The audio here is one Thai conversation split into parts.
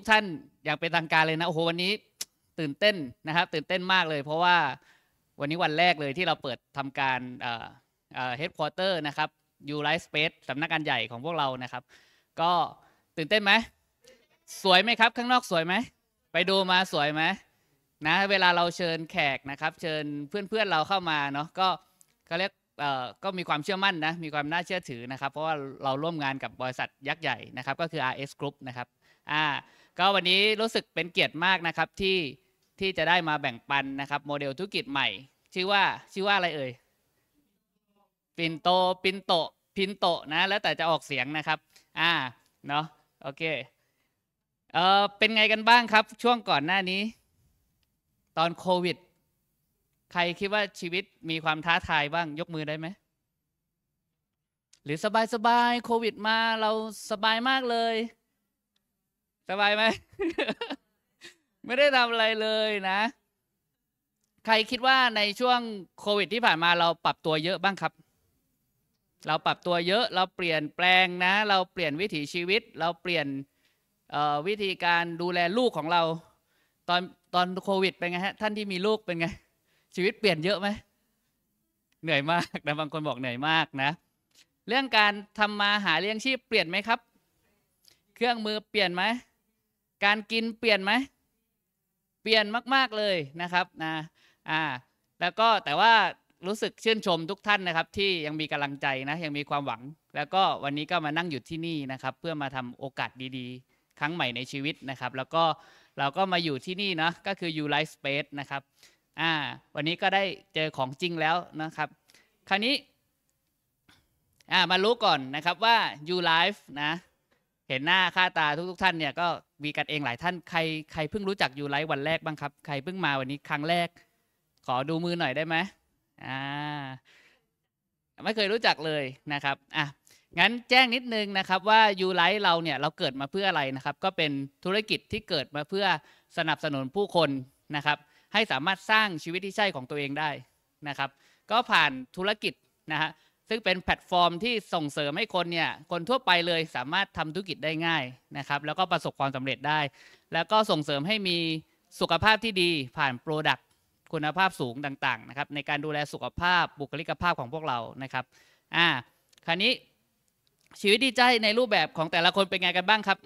ทุกท่านอย่างเป็นทางการเลยนะโอ้โหวันนี้ตื่นเต้นนะครับ ตื่นเต้นมากเลยเพราะว่าวันนี้วันแรกเลยที่เราเปิด ทำการเฮดคอร์เตอร์นะครับยูไลท์สเปซสำนักงานใหญ่ของพวกเรานะครับ ก็ตื่นเต้นไหมสวยไหมครับ ข้างนอกสวยไหมไปดูมาสวยไหมนะเวลาเราเชิญแขกนะครับ เชิญเพื่อนเพื่อนเราเข้ามาเนาะก็เขาเรียกก็มีความเชื่อมั่นนะมีความน่าเชื่อถือนะครับ เพราะว่าเราร่วมงานกับบริษัทยักษ์ใหญ่นะครับก็คือ RS Group นะครับอ่าก็วันนี้รู้สึกเป็นเกียรติมากนะครับที่ที่จะได้มาแบ่งปันนะครับ โมเดลธุรกิจใหม่ ชื่อว่าชื่อว่าอะไรเอ่ยปินโตปินโต พินโตนะ แล้วแต่จะออกเสียงนะครับอ่าเนาะโอเคเออเป็นไงกันบ้างครับ ช่วงก่อนหน้านี้ ตอนโควิด ใครคิดว่าชีวิตมีความท้าทายบ้างยกมือได้ไหมหรือสบายสบายโควิด มาเราสบายมากเลยสบายไหมไม่ได้ทำอะไรเลยนะ ใครคิดว่าในช่วงโควิด ที่ผ่านมาเราปรับตัวเยอะบ้างครับ เราปรับตัวเยอะเราเปลี่ยนแปลงนะ เราเปลี่ยนวิถีชีวิต เราเปลี่ยนวิธีการดูแลลูกของเรา ตอนตอนโควิดเป็นไงฮะ ท่านที่มีลูกเป็นไง ชีวิตเปลี่ยนเยอะไหมเหนื่อยมากนะบางคนบอกเหนื่อยมากนะ เรื่องการทำมาหาเลี้ยงชีพเปลี่ยนไหมครับ เครื่องมือเปลี่ยนไหมการกินเปลี่ยนไหมเปลี่ยนมาก ๆ เลยนะครับนะอ่า แล้วก็แต่ว่ารู้สึกชื่นชมทุกท่านนะครับที่ยังมีกำลังใจนะ ยังมีความหวัง แล้วก็วันนี้ก็มานั่งอยู่ที่นี่นะครับ เพื่อมาทำโอกาสดีๆ ครั้งใหม่ในชีวิตนะครับ แล้วก็เราก็มาอยู่ที่นี่นะก็คือ U Life Space นะครับ อ่า วันนี้ก็ได้เจอของจริงแล้วนะครับ คราวนี้อ่ามารู้ก่อนนะครับว่า U Life นะเห็นหน้า ค่าตาทุก ๆ ท่านเนี่ยก็ มี กันเองหลายท่านใครใครเพิ่งรู้จักยูไลฟ์วันแรกบ้างครับ ใครเพิ่งมาวันนี้ครั้งแรก ขอดูมือหน่อยได้ไหมอ่าไม่เคยรู้จักเลยนะครับ อ่ะ งั้นแจ้งนิดนึงนะครับว่ายูไลท์เราเนี่ย เราเกิดมาเพื่ออะไรนะครับ ก็เป็นธุรกิจที่เกิดมาเพื่อสนับสนุนผู้คนนะครับ ให้สามารถสร้างชีวิตที่ใช่ของตัวเองได้นะครับ ก็ผ่านธุรกิจนะฮะซึ่งเป็นแพลตฟอร์มที่ส่งเสริมให้คนเนี่ย คนทั่วไปเลยสามารถทำธุรกิจได้ง่ายนะครับ แล้วก็ประสบความสำเร็จได้ แล้วก็ส่งเสริมให้มีสุขภาพที่ดีผ่านโปรดักตคุณภาพสูงต่าง ๆนะครับ ในการดูแลสุขภาพบุคลิกภาพของพวกเรานะครับอ่าคราวนี้ ชีวิตดีใจในรูปแบบของแต่ละคนเป็นไงกันบ้างครับ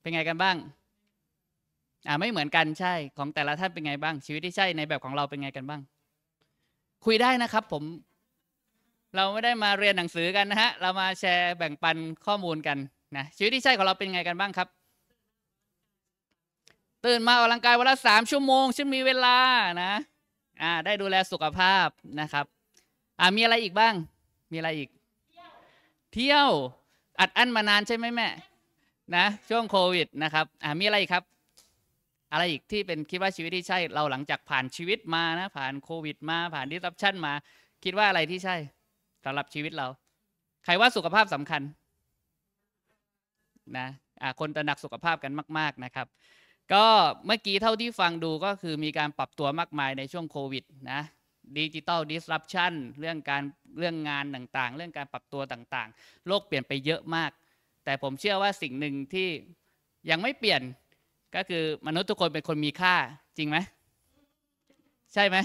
เป็นไงกันบ้าง อ่าไม่เหมือนกันใช่ของแต่ละท่านเป็นไงบ้าง ชีวิตที่ใช่ในแบบของเราเป็นไงกันบ้าง คุยได้นะครับผมเราไม่ได้มาเรียนหนังสือกันนะฮะ เรามาแชร์แบ่งปันข้อมูลกันนะชีวิตที่ใช่ของเราเป็นไงกันบ้างครับ ตื่นมาออกกำลังกายวันละสามชั่วโมงฉันมีเวลานะ อ่า ได้ดูแลสุขภาพนะครับอ่ามีอะไรอีกบ้าง มีอะไรอีก เที่ยวอัดอั้นมานานใช่ไหมแม่นะช่วงโควิดนะครับอ่ามีอะไรอีกครับ อะไรอีกที่เป็นคิดว่าชีวิตที่ใช่ เราหลังจากผ่านชีวิตมานะ ผ่านโควิดมาผ่านดิสรับชั่นมา คิดว่าอะไรที่ใช่สำหรับชีวิตเรา ใครว่าสุขภาพสำคัญนะคนตระหนักสุขภาพกันมาก ๆ นะครับ ก็เมื่อกี้เท่าที่ฟังดูก็คือมีการปรับตัวมากมายในช่วงโควิดนะดิจิตอลดิสรัปชันเรื่องการเรื่องงานต่าง ๆ เรื่องการปรับตัวต่าง ๆ โลกเปลี่ยนไปเยอะมาก แต่ผมเชื่อว่าสิ่งหนึ่งที่ยังไม่เปลี่ยนก็คือมนุษย์ทุกคนเป็นคนมีค่าจริงไหมใช่ไหม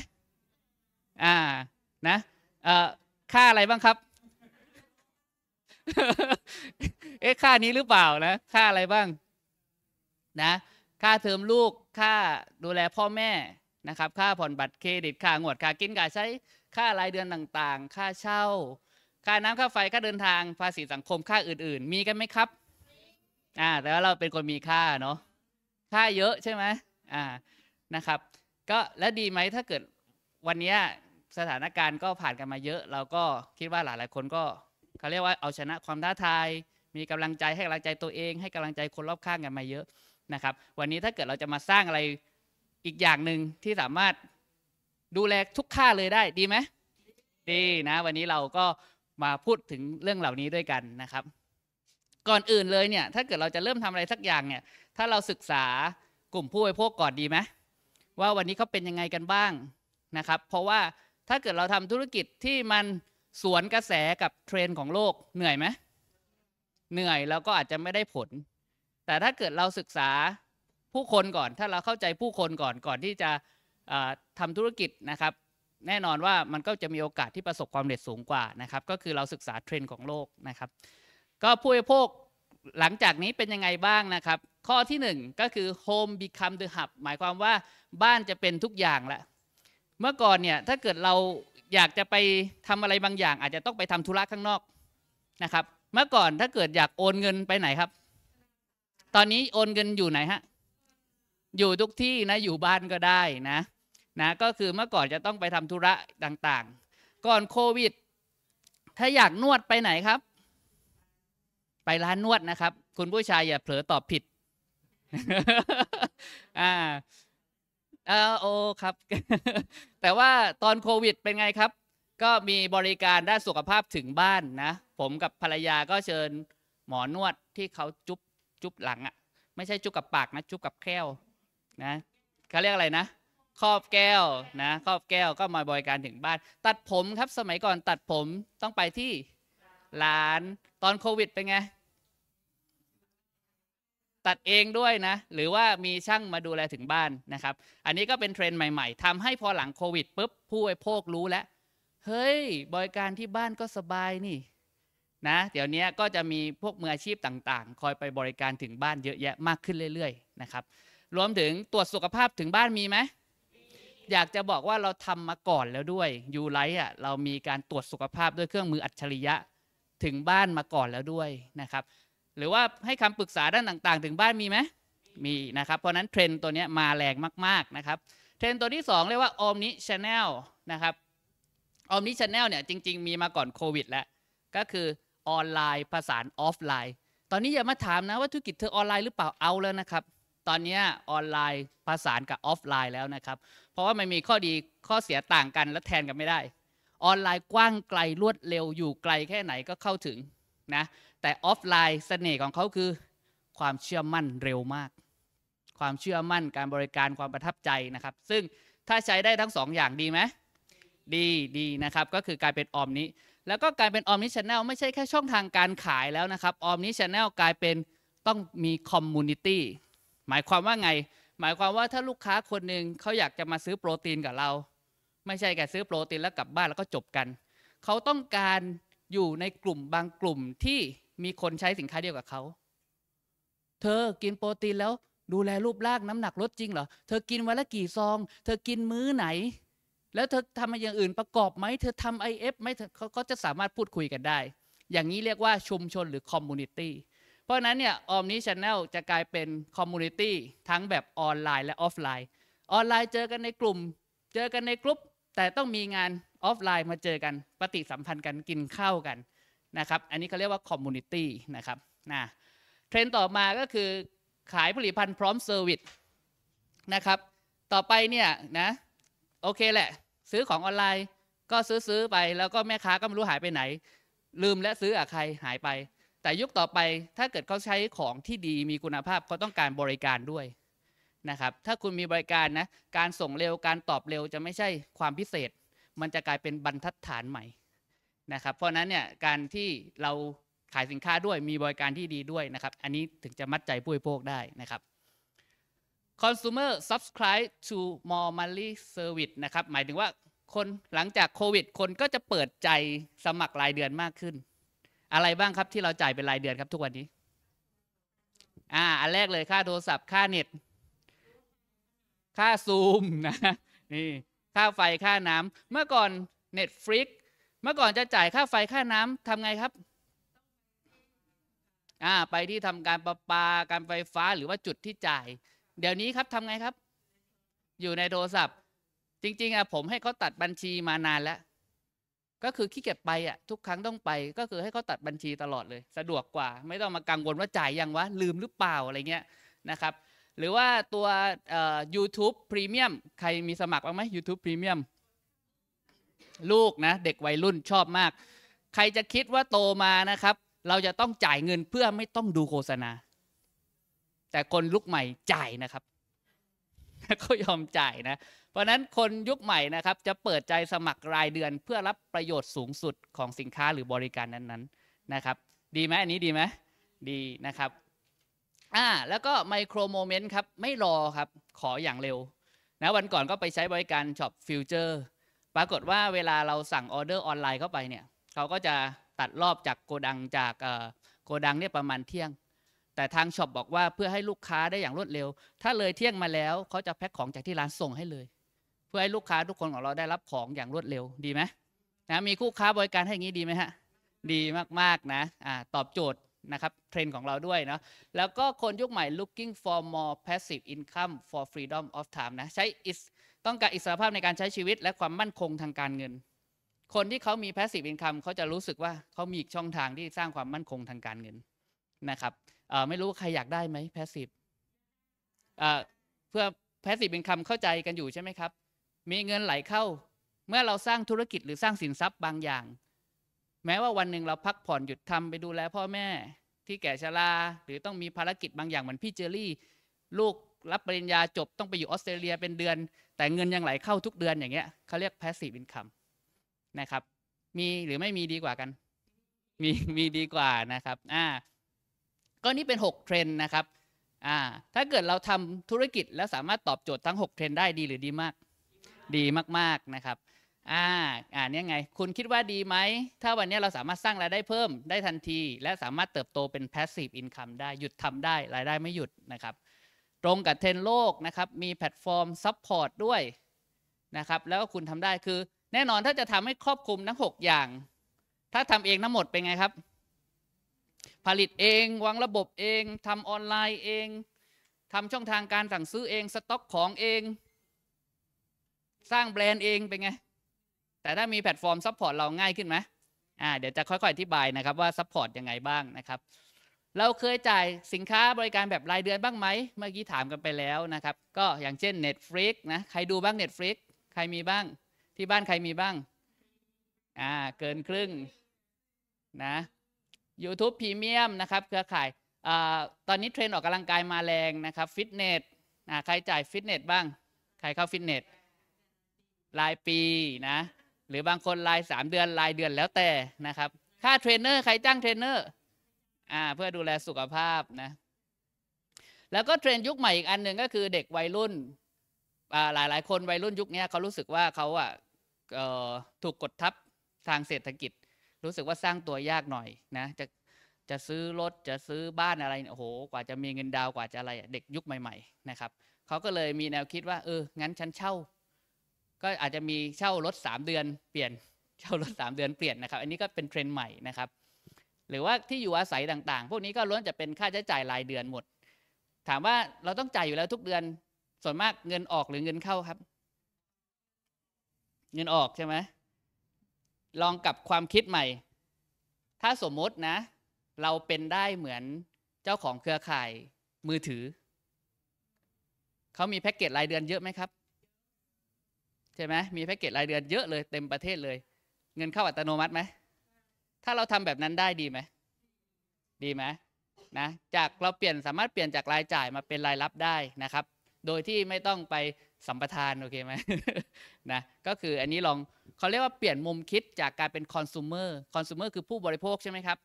อ่านะเออค่าอะไรบ้างครับ เอ๊ะ ค่านี้หรือเปล่านะ ค่าอะไรบ้าง นะ ค่าเทอมลูก ค่าดูแลพ่อแม่ นะครับ ค่าผ่อนบัตรเครดิต ค่างวดค่ากิน ค่าใช้ ค่ารายเดือนต่างๆ ค่าเช่า ค่าน้ำค่าไฟ ค่าเดินทาง ภาษีสังคม ค่าอื่นๆ มีกันไหมครับ อ่าแต่ว่าเราเป็นคนมีค่าเนาะ ค่าเยอะใช่ไหมอ่านะครับ ก็แล้วดีไหมถ้าเกิดวันนี้สถานการณ์ก็ผ่านกันมาเยอะ เราก็คิดว่าหลายหลายคนก็เขาเรียกว่าเอาชนะความท้าทาย มีกำลังใจให้กำลังใจตัวเอง ให้กำลังใจคนรอบข้างกันมาเยอะนะครับ วันนี้ถ้าเกิดเราจะมาสร้างอะไรอีกอย่างหนึ่งที่สามารถดูแลทุกค่าเลยได้ดีไหมดีนะ วันนี้เราก็มาพูดถึงเรื่องเหล่านี้ด้วยกันนะครับ ก่อนอื่นเลยเนี่ย ถ้าเกิดเราจะเริ่มทำอะไรสักอย่างเนี่ย ถ้าเราศึกษากลุ่มผู้บริโภคก่อนดีไหมว่าวันนี้เขาเป็นยังไงกันบ้างนะครับ เพราะว่าถ้าเกิดเราทำธุรกิจที่มันสวนกระแสกับเทรนด์ของโลกเหนื่อยไหมเหนื่อยแล้วก็อาจจะไม่ได้ผล แต่ถ้าเกิดเราศึกษาผู้คนก่อน ถ้าเราเข้าใจผู้คนก่อนก่อนที่จะทำธุรกิจนะครับ แน่นอนว่ามันก็จะมีโอกาสที่ประสบความสำเร็จสูงกว่านะครับ ก็คือเราศึกษาเทรนด์ของโลกนะครับ ก็ผู้บริโภคหลังจากนี้เป็นยังไงบ้างนะครับ ข้อที่1ก็คือ Home become the hub หมายความว่าบ้านจะเป็นทุกอย่างละเมื่อก่อนเนี่ยถ้าเกิดเราอยากจะไปทำอะไรบางอย่าง อาจจะต้องไปทำธุระข้างนอกนะครับ เมื่อก่อนถ้าเกิดอยากโอนเงินไปไหนครับ ตอนนี้โอนเงินอยู่ไหนฮะอยู่ทุกที่นะอยู่บ้านก็ได้นะ นะ ก็คือเมื่อก่อนจะต้องไปทำธุระต่าง ๆ ก่อนโควิด ถ้าอยากนวดไปไหนครับ ไปร้านนวดนะครับ คุณผู้ชายอย่าเผลอตอบผิด อ่าเออโอครับแต่ว่าตอนโควิดเป็นไงครับ ก็มีบริการด้านสุขภาพถึงบ้านนะ ผมกับภรรยาก็เชิญหมอนวดที่เขาจุ๊บจุ๊บหลังอะ่ะไม่ใช่จุ๊บกับปากนะ จุ๊บกับแก้วนะเขาเรียกอะไรนะ ครอบแก้วนะ ครอบแก้วก็มาบริการถึงบ้าน ตัดผมครับสมัยก่อนตัดผมต้องไปที่ร้านตอนโควิดเป็นไงตัดเองด้วยนะ หรือว่ามีช่างมาดูแลถึงบ้านนะครับ อันนี้ก็เป็นเทรนด์ใหม่ๆทำให้พอหลังโควิดปุ๊บผู้ไอ้พวกรู้แล้วเฮ้ยบริการที่บ้านก็สบายนี่ นะ เดี๋ยวนี้ก็จะมีพวกมืออาชีพต่างๆ คอยไปบริการถึงบ้านเยอะแยะมากขึ้นเรื่อยๆนะครับรวมถึงตรวจสุขภาพถึงบ้านมีไหมอยากจะบอกว่าเราทำมาก่อนแล้วด้วยยูไลท์อ่ะเรามีการตรวจสุขภาพด้วยเครื่องมืออัจฉริยะถึงบ้านมาก่อนแล้วด้วยนะครับหรือว่าให้คำปรึกษาด้านต่างๆ ถึงบ้านมีไหมมีนะครับเพราะนั้นเทรนตัวนี้มาแรงมากๆนะครับ เทรนตัวที่ 2เรียกว่า Omni Channel นะครับ Omni Channel เนี่ยจริงๆมีมาก่อนโควิดแล้ว ก็คือออนไลน์ผสานออฟไลน์ ตอนนี้อย่ามาถามนะว่าธุรกิจเธอออนไลน์หรือเปล่าเอาแล้วนะครับ ตอนนี้ออนไลน์ผสานกับออฟไลน์แล้วนะครับ เพราะว่ามันมีข้อดีข้อเสียต่างกันและแทนกันไม่ได้ ออนไลน์กว้างไกลรวดเร็วอยู่ไกลแค่ไหนก็เข้าถึงนะแต่ออฟไลน์เสน่ห์ของเขาคือความเชื่อมั่นเร็วมาก ความเชื่อมั่นการบริการความประทับใจนะครับ ซึ่งถ้าใช้ได้ทั้ง2ออย่างดีไหมดีดีนะครับก็คือกลายเป็นออมนี้แล้วก็กลายเป็นออมนี้ชแนลไม่ใช่แค่ช่องทางการขายแล้วนะครับออมนี้ชแนลกลายเป็นต้องมีคอมมูนิตี้หมายความว่าไง หมายความว่าถ้าลูกค้าคนหนึ่งเขาอยากจะมาซื้อโปรตีนกับเราไม่ใช่แค่ซื้อโปรตีนแล้วกลับบ้านแล้วก็จบกันเขาต้องการอยู่ในกลุ่มบางกลุ่มที่มีคนใช้สินค้าเดียวกับเขา เธอกินโปรตีนแล้วดูแลรูปร่างน้ำหนักลดจริงเหรอ เธอกินวันละกี่ซอง เธอกินมื้อไหน แล้วเธอทำอะไรอย่างอื่นประกอบไหม เธอทำไอเอฟไหมเขาก็จะสามารถพูดคุยกันได้ อย่างนี้เรียกว่าชุมชนหรือคอมมูนิตี้ เพราะนั้นเนี่ยออมนี้ชแนลจะกลายเป็นคอมมูนิตี้ทั้งแบบออนไลน์ และออฟไลน์ ออนไลน์เจอกันในกลุ่ม เจอกันในกลุ่มแต่ต้องมีงานออฟไลน์มาเจอกันปฏิสัมพันธ์กันกินข้าวกันนะครับอันนี้เขาเรียกว่าคอมมูนิตี้นะครับนะเทรนต่อมาก็คือ ขายผลิตภัณฑ์พร้อมเซอร์วิสนะครับต่อไปเนี่ยนะโอเคแหละ ซื้อของออนไลน์ก็ซื้อซื้อไป แล้วก็แม่ค้าก็ไม่รู้หายไปไหน ลืมและซื้ออะใครหายไป แต่ยุคต่อไปถ้าเกิดเขาใช้ของที่ดีมีคุณภาพเขาต้องการบริการด้วยนะครับถ้าคุณมีบริการนะการส่งเร็วการตอบเร็วจะไม่ใช่ความพิเศษ มันจะกลายเป็นบรรทัดฐานใหม่นะครับ เพราะนั้นเนี่ยการที่เราขายสินค้าด้วยมีบริการที่ดีด้วยนะครับอันนี้ถึงจะมัดใจผู้บริโภคได้นะครับ consumer subscribe to more monthly service นะครับ หมายถึงว่าคนหลังจากโควิดคนก็จะเปิดใจสมัครรายเดือนมากขึ้น อะไรบ้างครับที่เราจ่ายเป็นรายเดือนครับทุกวันนี้ อ่าอันแรกเลยค่าโทรศัพท์ค่าเน็ต ค่าซูมนะนี่ ค่าไฟค่าน้ำเมื่อก่อน Netflix เมื่อก่อนจะจ่ายค่าไฟค่าน้ำทำไงครับ อ่าไปที่ทำการประปาการไฟฟ้าหรือว่าจุดที่จ่าย เดี๋ยวนี้ครับ ทำไงครับ อยู่ในโทรศัพท์ จริงๆอ่ะผมให้เขาตัดบัญชีมานานแล้ว ก็คือขี้เกียจไปอ่ะทุกครั้งต้องไป ก็คือให้เขาตัดบัญชีตลอดเลยสะดวกกว่า ไม่ต้องมากังวลว่าจ่ายยังวะลืมหรือเปล่าอะไรเงี้ยนะครับ หรือว่าตัวยูทูบพรีเมียมใครมีสมัครบ้างไหมยูทูบพรีเมียมลูก นะ เด็กวัยรุ่นชอบมาก ใครจะคิดว่าโตมานะครับ เราจะต้องจ่ายเงินเพื่อไม่ต้องดูโฆษณา แต่คนลุกใหม่จ่ายนะครับเขายอมจ่ายนะ เพราะนั้นคนยุคใหม่นะครับ จะเปิดใจสมัครรายเดือนเพื่อรับประโยชน์สูงสุดของสินค้าหรือบริการนั้น ๆนะครับ ดีไหมอันนี้ดีไหมดีนะครับ อ่า แล้วก็ไมโครโมเมนต์ครับไม่รอครับขออย่างเร็วนะวันก่อนก็ไปใช้บริการช็อปฟิวเจอร์ปรากฏว่าเวลาเราสั่งออเดอร์ออนไลน์เข้าไปเนี่ยเขาก็จะตัดรอบจากโกดังจากโกดังเนี่ยประมาณเที่ยงแต่ทางช็อปบอกว่าเพื่อให้ลูกค้าได้อย่างรวดเร็ว ถ้าเลยเที่ยงมาแล้วเขาจะแพ็คของจากที่ร้านส่งให้เลย เพื่อให้ลูกค้าทุกคนของเราได้รับของอย่างรวดเร็วดีไหมนะมีคู่ค้าบริการให้อย่างนี้ดีไหมฮะดีมากๆ นะอะตอบโจทย์นะครับเทรนด์ของเราด้วยเนาะแล้วก็คนยุคใหม่ looking for more passive income for freedom of time นะใช้ต้องการอิสรภาพในการใช้ชีวิตและความมั่นคงทางการเงิน คนที่เขามี passive income เขาจะรู้สึกว่าเขามีอีกช่องทางที่สร้างความมั่นคงทางการเงิน นะครับไม่รู้ใครอยากได้ไหม passive เพื่อ passive income เข้าใจกันอยู่ใช่ไหมครับ มีเงินไหลเข้าเมื่อเราสร้างธุรกิจหรือสร้างสินทรัพย์บางอย่างแม้ว่าวันหนึ่งเราพักผ่อนหยุดทำไปดูแลพ่อแม่ที่แก่ชรา หรือต้องมีภารกิจบางอย่างเหมือนพี่เจอรี่ลูกรับปริญญาจบต้องไปอยู่ออสเตรเลียเป็นเดือน แต่เงินยังไหลเข้าทุกเดือนอย่างเงี้ยเขาเรียก passive income นะครับ มีหรือไม่มีดีกว่ากัน มีมีดีกว่านะครับ อ่า ก็นี่เป็น 6 เทรนด์นะครับอ่า ถ้าเกิดเราทำธุรกิจ แล้วสามารถตอบโจทย์ทั้ง6เทรนด์ได้ดีหรือดีมาก ดีมากๆนะครับอ่าอ่านี่ไง คุณคิดว่าดีไหม ถ้าวันนี้เราสามารถสร้างรายได้เพิ่มได้ทันที และสามารถเติบโตเป็น passive income ได้หยุดทำได้ รายได้ไม่หยุดนะครับ ตรงกับเทรนโลกนะครับ มีแพลตฟอร์มซัพพอร์ตด้วยนะครับ แล้วก็คุณทำได้คือแน่นอนถ้าจะทำให้ครอบคลุมทั้ง6อย่าง ถ้าทำเองทั้งหมดเป็นไงครับ ผลิตเองวางระบบเองทำออนไลน์เองทำช่องทางการสั่งซื้อเองสต็อกของเอง สร้างแบรนด์เองเป็นไงแต่ถ้ามีแพลตฟอร์มซัพพอร์ตเราง่ายขึ้นไหมอ่าเดี๋ยวจะค่อยๆอธิบายนะครับว่าซัพพอร์ตยังไงบ้างนะครับ เราเคยจ่ายสินค้าบริการแบบรายเดือนบ้างไหม เมื่อกี้ถามกันไปแล้วนะครับ ก็อย่างเช่น Netflix นะใครดูบ้าง Netflix ใครมีบ้าง ที่บ้านใครมีบ้าง อ่าเกินครึ่งนะ YouTube Premium นะครับ เครือข่ายอ่าตอนนี้เทรนออกกำลังกายมาแรงนะครับฟิตเนสอ่าใครจ่ายฟิตเนสบ้าง ใครเข้าฟิตเนสรายปีนะหรือบางคน รายสามเดือน รายเดือนแล้วแต่นะครับ ค่าเทรนเนอร์ใครจ้างเทรนเนอร์อ่า เพื่อดูแลสุขภาพนะ แล้วก็เทรนยุคใหม่อีกอันหนึ่งก็คือเด็กวัยรุ่นหลายหลายคนวัยรุ่นยุคนี้เขารู้สึกว่าเขาอ่ะถูกกดทับทางเศรษฐกิจรู้สึกว่าสร้างตัวยากหน่อยนะ จะจะซื้อรถจะซื้อบ้านอะไรโอ้โห กว่าจะมีเงินดาวกว่าจะอะไรเด็กยุคใหม่ๆนะครับเขาก็เลยมีแนวคิดว่า เอองั้นฉันเช่าก็อาจจะมีเช่ารถ3เดือนเปลี่ยนเช่ารถ3เดือนเปลี่ยนนะครับ อันนี้ก็เป็นเทรนด์ใหม่นะครับ หรือว่าที่อยู่อาศัยต่าง ๆ พวกนี้ก็ล้วนจะเป็นค่าใช้จ่ายรายเดือนหมด ถามว่าเราต้องจ่ายอยู่แล้วทุกเดือนส่วนมากเงินออกหรือเงินเข้าครับ เงินออกใช่ไหมลองกับความคิดใหม่ ถ้าสมมตินะ เราเป็นได้เหมือนเจ้าของเครือข่ายมือถือเขามีแพ็กเกจรายเดือนเยอะไหมครับช่ไหมมีแพ็กเกจรายเดือนเยอะเลยเต็มประเทศเลย เงินเข้าอัตโนมัติไหมถ้าเราทำแบบนั้นได้ดีไหม ดีไหมนะ จากเราเปลี่ยนสามารถเปลี่ยนจากรายจ่ายมาเป็นรายรับได้นะครับ โดยที่ไม่ต้องไปสัมปทาน โอเคไหมนะ ก็คืออันนี้ลองเขาเรียกว่าเปลี่ยนมุมคิดจากการเป็นคอน sumer คอน sumer คือผู้บริโภคใช่ไหมครับ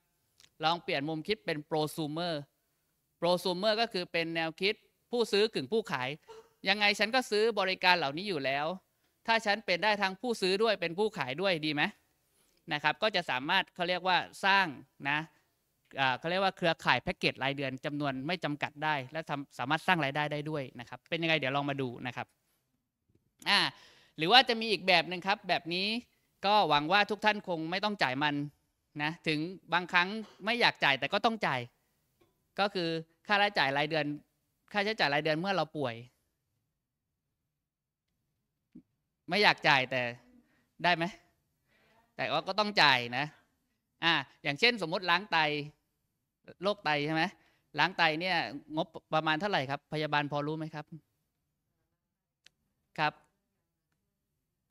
ลองเปลี่ยนมุมคิดเป็น prosumer prosumer ก็คือเป็นแนวคิดผู้ซื้อกึ่งผู้ขาย ยังไงฉันก็ซื้อบริการเหล่านี้อยู่แล้วถ้าฉันเป็นได้ทั้งผู้ซื้อด้วยเป็นผู้ขายด้วยดีไหมนะครับ ก็จะสามารถเขาเรียกว่าสร้างนะเขาเรียกว่าเครือข่ายแพ็กเกจรายเดือนจำนวนไม่จำกัดได้ และสามารถสร้างรายได้ได้ด้วยนะครับ เป็นยังไงเดี๋ยวลองมาดูนะครับอ่าหรือว่าจะมีอีกแบบหนึ่งครับ แบบนี้ก็หวังว่าทุกท่านคงไม่ต้องจ่ายมันนะถึงบางครั้งไม่อยากจ่ายแต่ก็ต้องจ่าย ก็คือค่ารายจ่ายรายเดือน ค่าใช้จ่ายรายเดือนเมื่อเราป่วยไม่อยากจ่ายแต่ได้ไหม แต่ว่าก็ต้องจ่ายนะอ่าอย่างเช่นสมมติล้างไตโรคไตใช่ไหมล้างไตเนี่ยงบประมาณเท่าไหร่ครับ พยาบาลพอรู้ไหมครับ ครับ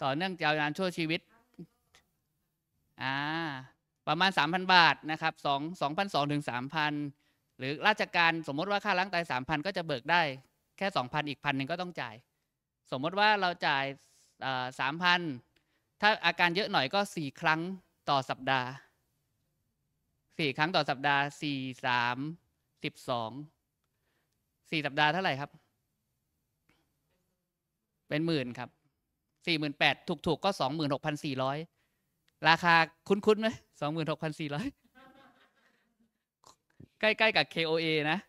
ต่อเนื่องยาวนานชั่วชีวิต อ่า ประมาณ 3,000 บาทนะครับสองสองพันสองถึงสามพันหรือราชการสมมติว่าค่าล้างไตสามพันก็จะเบิกได้ แค่สองพันอีกพันหนึ่งก็ต้องจ่ายสมมติว่าเราจ่ายสามพันถ้าอาการเยอะหน่อยก็สี่ครั้งต่อสัปดาห์สี่ครั้งต่อสัปดาห์สี่สามสิบสองสี่สัปดาห์เท่าไหร่ครับ เป็นหมื่นครับสี่หมื่นแปดถูกถๆก็สองหมื่นหกพันสี่ร้อยราคาคุ้นๆไหมสองหมื่นหกพันสี่ร้อยใกล้ๆ กับ KOA นะ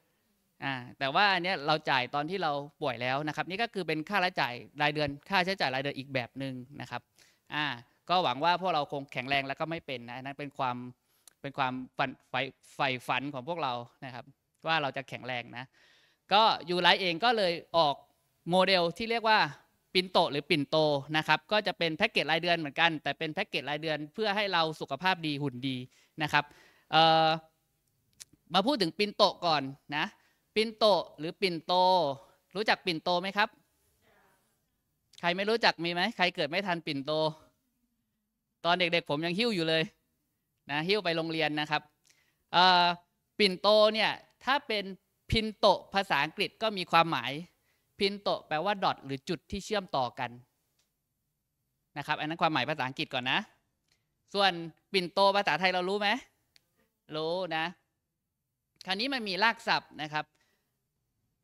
แต่ว่าอันนี้เราจ่ายตอนที่เราป่วยแล้วนะครับ นี่ก็คือเป็นค่ารายจ่ายรายเดือน ค่าใช้จ่ายรายเดือนอีกแบบหนึ่งนะครับอ่าก็หวังว่าพวกเราคงแข็งแรงแล้วก็ไม่เป็นนะนั่นเป็นความเป็นความฝันไฟไฟฝันของพวกเรานะครับ ว่าเราจะแข็งแรงนะ ก็ยูไลเองก็เลยออกโมเดลที่เรียกว่าปินโตหรือปินโตนะครับ ก็จะเป็นแพ็กเกจรายเดือนเหมือนกันแต่เป็นแพ็กเกจรายเดือนเพื่อให้เราสุขภาพดีหุ่นดีนะครับมาพูดถึงปินโตก่อนนะปินโตหรือปินโต รู้จักปินโตไหมครับ ใครไม่รู้จักมีไหม ใครเกิดไม่ทันปินโต ตอนเด็กๆ ผมยังหิ้วอยู่เลย นะหิ้วไปโรงเรียนนะครับปินโตเนี่ยถ้าเป็นพินโตภาษาอังกฤษก็มีความหมายพินโตแปลว่า ดอทหรือจุดที่เชื่อมต่อกัน นะครับอันนั้นความหมายภาษาอังกฤษก่อนนะ ส่วนปิ่นโตภาษาไทยเรารู้ไหมรู้นะคราวนี้มันมีรากศัพท์นะครับ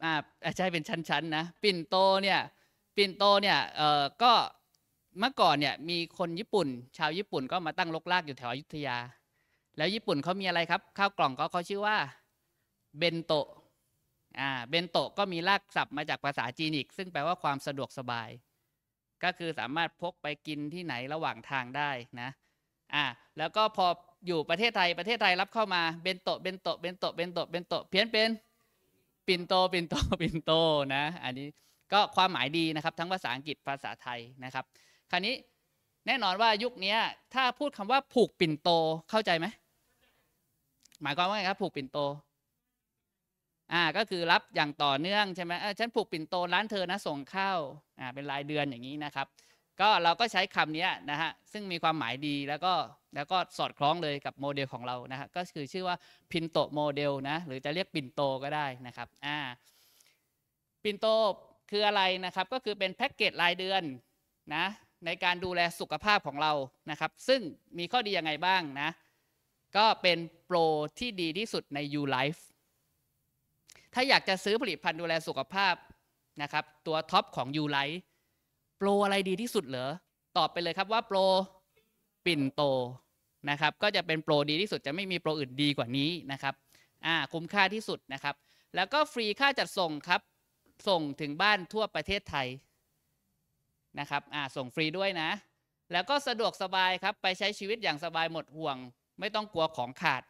อ่าใช่เป็นชั้นๆนนะปิ่นโตเนี่ยปิ่นโตเนี่ยเอ่อก็เมื่อก่อนเนี่ยมีคนญี่ปุ่น ชาวญี่ปุ่นก็มาตั้งลกลากอยู่แถวอยุธยา แล้วญี่ปุ่นเขามีอะไรครับข้าวกล่องก็เขาชื่อว่าเบนโตะอ่าเบนโตะก็มีรากศัพท์มาจากภาษาจีนอีกซึ่งแปลว่าความสะดวกสบาย ก็คือสามารถพกไปกินที่ไหนระหว่างทางได้นะอ่าแล้วก็พออยู่ประเทศไทยประเทศไทยรับเข้ามาเบนโตะเบนโตะเบนโตะเบนโตะเบนโตะเพี้ยนเป็นนปิ่นโต ปิ่นโต ปิ่นโตนะ อันนี้ก็ความหมายดีนะครับ ทั้งภาษาอังกฤษ ภาษาไทยนะครับ คราวนี้แน่นอนว่ายุคนี้ถ้าพูดคำว่าผูกปิ่นโตเข้าใจไหมหมายความว่าไงครับ ผูกปิ่นโตอ่าก็คือรับอย่างต่อเนื่องใช่ไหมฉันผูกปิ่นโตร้านเธอนะส่งข้าวอ่าเป็นรายเดือนอย่างนี้นะครับก็เราก็ใช้คำนี้นะฮะซึ่งมีความหมายดีแล้วก็แล้วก็สอดคล้องเลยกับโมเดลของเรานะฮะก็คือชื่อว่าพินโตโมเดลนะหรือจะเรียกปินโตก็ได้นะครับอ่าปินโตคืออะไรนะครับ ก็คือเป็นแพ็กเกจรายเดือนนะในการดูแลสุขภาพของเรานะครับซึ่งมีข้อดียังไงบ้างนะ ก็เป็นโปรที่ดีที่สุดใน U Life ถ้าอยากจะซื้อผลิตภัณฑ์ดูแลสุขภาพ นะครับ ตัวท็อปของ U Life โปรอะไรดีที่สุดเหรอตอบไปเลยครับว่าโปรปิ่นโตนะครับก็จะเป็นโปรดีที่สุดจะไม่มีโปรอื่นดีกว่านี้นะครับอ่าคุ้มค่าที่สุดนะครับ แล้วก็ฟรีค่าจัดส่งครับ ส่งถึงบ้านทั่วประเทศไทยนะครับอ่าส่งฟรีด้วยนะ แล้วก็สะดวกสบายครับไปใช้ชีวิตอย่างสบายหมด ห่วง ไม่ต้องกลัวของขาด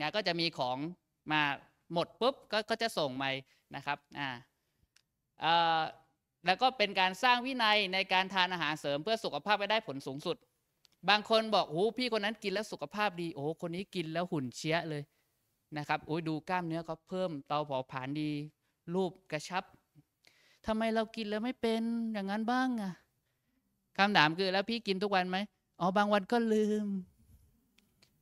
นะก็จะมีของมาหมดปุ๊บก็ก็จะส่งไปนะครับอ่าเอ่อแล้วก็เป็นการสร้างวินัยในการทานอาหารเสริมเพื่อสุขภาพไปได้ผลสูงสุด บางคนบอกโอ้พี่คนนั้นกินแล้วสุขภาพดีโอ้คนนี้กินแล้วหุ่นเชี้ยเลย นะครับโอ้ยดูกล้ามเนื้อเขาเพิ่มเตาเผาผลาญดี รูปกระชับ ทำไมเรากินแล้วไม่เป็นอย่างนั้นบ้างอะคำถามคือแล้วพี่กินทุกวันไหมอ๋อบางวันก็ลืม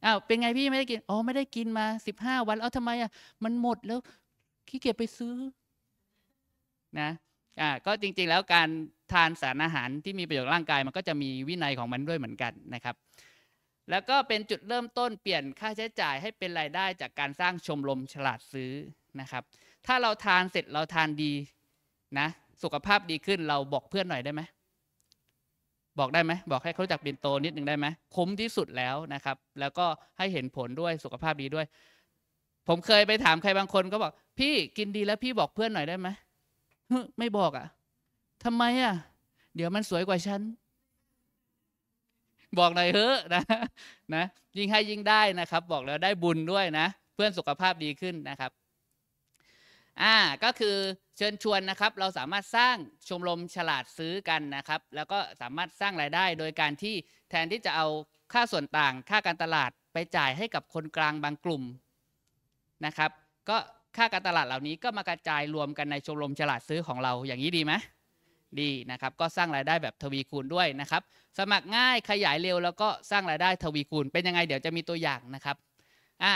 อ้าวเป็นไงพี่ไม่ได้กินอ๋อไม่ได้กินมาสิบห้าวันเอาทำไมอ่ะมันหมดแล้วขี้เกียจไปซื้อ นะอ่าก็จริงๆ แล้วการทานสารอาหารที่มีประโยชน์ร่างกาย มันก็จะมีวินัยของมันด้วยเหมือนกันนะครับ แล้วก็เป็นจุดเริ่มต้นเปลี่ยนค่าใช้จ่ายให้เป็นรายได้จากการสร้างชมรมฉลาดซื้อนะครับ ถ้าเราทานเสร็จเราทานดีนะสุขภาพดีขึ้นเราบอกเพื่อนหน่อยได้ไหมบอกได้ไหม บอกให้เขารู้จักเป็นโตนิดนึงได้ไหมคุ้มที่สุดแล้วนะครับ แล้วก็ให้เห็นผลด้วยสุขภาพดีด้วย ผมเคยไปถามใครบางคนก็บอกพี่กินดีแล้วพี่บอกเพื่อนหน่อยได้ไหมไม่บอกอะ่ะทำไมอะ่ะ เดี๋ยวมันสวยกว่าฉัน บอกหน่อยเฮ้อนะ นะ ยิ่งให้ยิ่งได้นะครับ บอกแล้วได้บุญด้วยนะ เพื่อนสุขภาพดีขึ้นนะครับ อ่า ก็คือเชิญชวนนะครับ เราสามารถสร้างชมรมฉลาดซื้อกันนะครับ แล้วก็สามารถสร้างรายได้ โดยการที่แทนที่จะเอาค่าส่วนต่างค่าการตลาดไปจ่ายให้กับคนกลางบางกลุ่มนะครับ ก็ค่าการตลาดเหล่านี้ก็มากระจายรวมกันในชมรมฉลาดซื้อของเราอย่างนี้ดีไหมดีนะครับก็สร้างรายได้แบบทวีคูณด้วยนะครับ สมัครง่ายขยายเร็วแล้วก็สร้างรายได้ทวีคูณเป็นยังไงเดี๋ยวจะมีตัวอย่างนะครับอ่า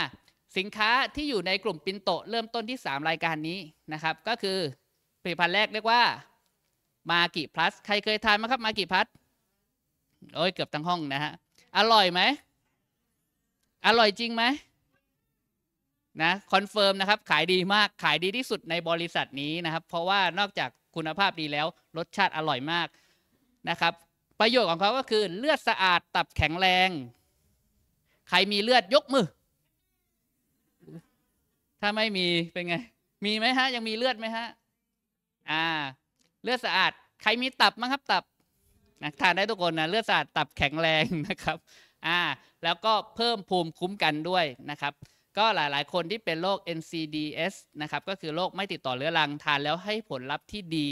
สินค้าที่อยู่ในกลุ่มปินโตเริ่มต้นที่ 3 รายการนี้นะครับก็คือผลิตภัณฑ์แรกเรียกว่ามากิพลัสใครเคยทานไหมครับมากิพลัสโอ้ยเกือบทั้งห้องนะฮะอร่อยไหมอร่อยจริงไหมนะคอนเฟิร์มนะครับขายดีมาก ขายดีที่สุดในบริษัทนี้นะครับ เพราะว่านอกจากคุณภาพดีแล้ว รสชาติอร่อยมากนะครับ ประโยชน์ของเขาก็คือเลือดสะอาดตับแข็งแรง ใครมีเลือดยกมือ ถ้าไม่มีเป็นไง มีไหมฮะยังมีเลือดไหมฮะ อ่า เลือดสะอาดใครมีตับมั้งครับ ตับนะทานได้ทุกคนนะเลือดสะอาดตับแข็งแรงนะครับ อ่า แล้วก็เพิ่มภูมิคุ้มกันด้วยนะครับก็หลายๆ คนที่เป็นโรค NCDs นะครับก็คือโรคไม่ติดต่อเรื้อรัง ทานแล้วให้ผลลัพธ์ที่ดี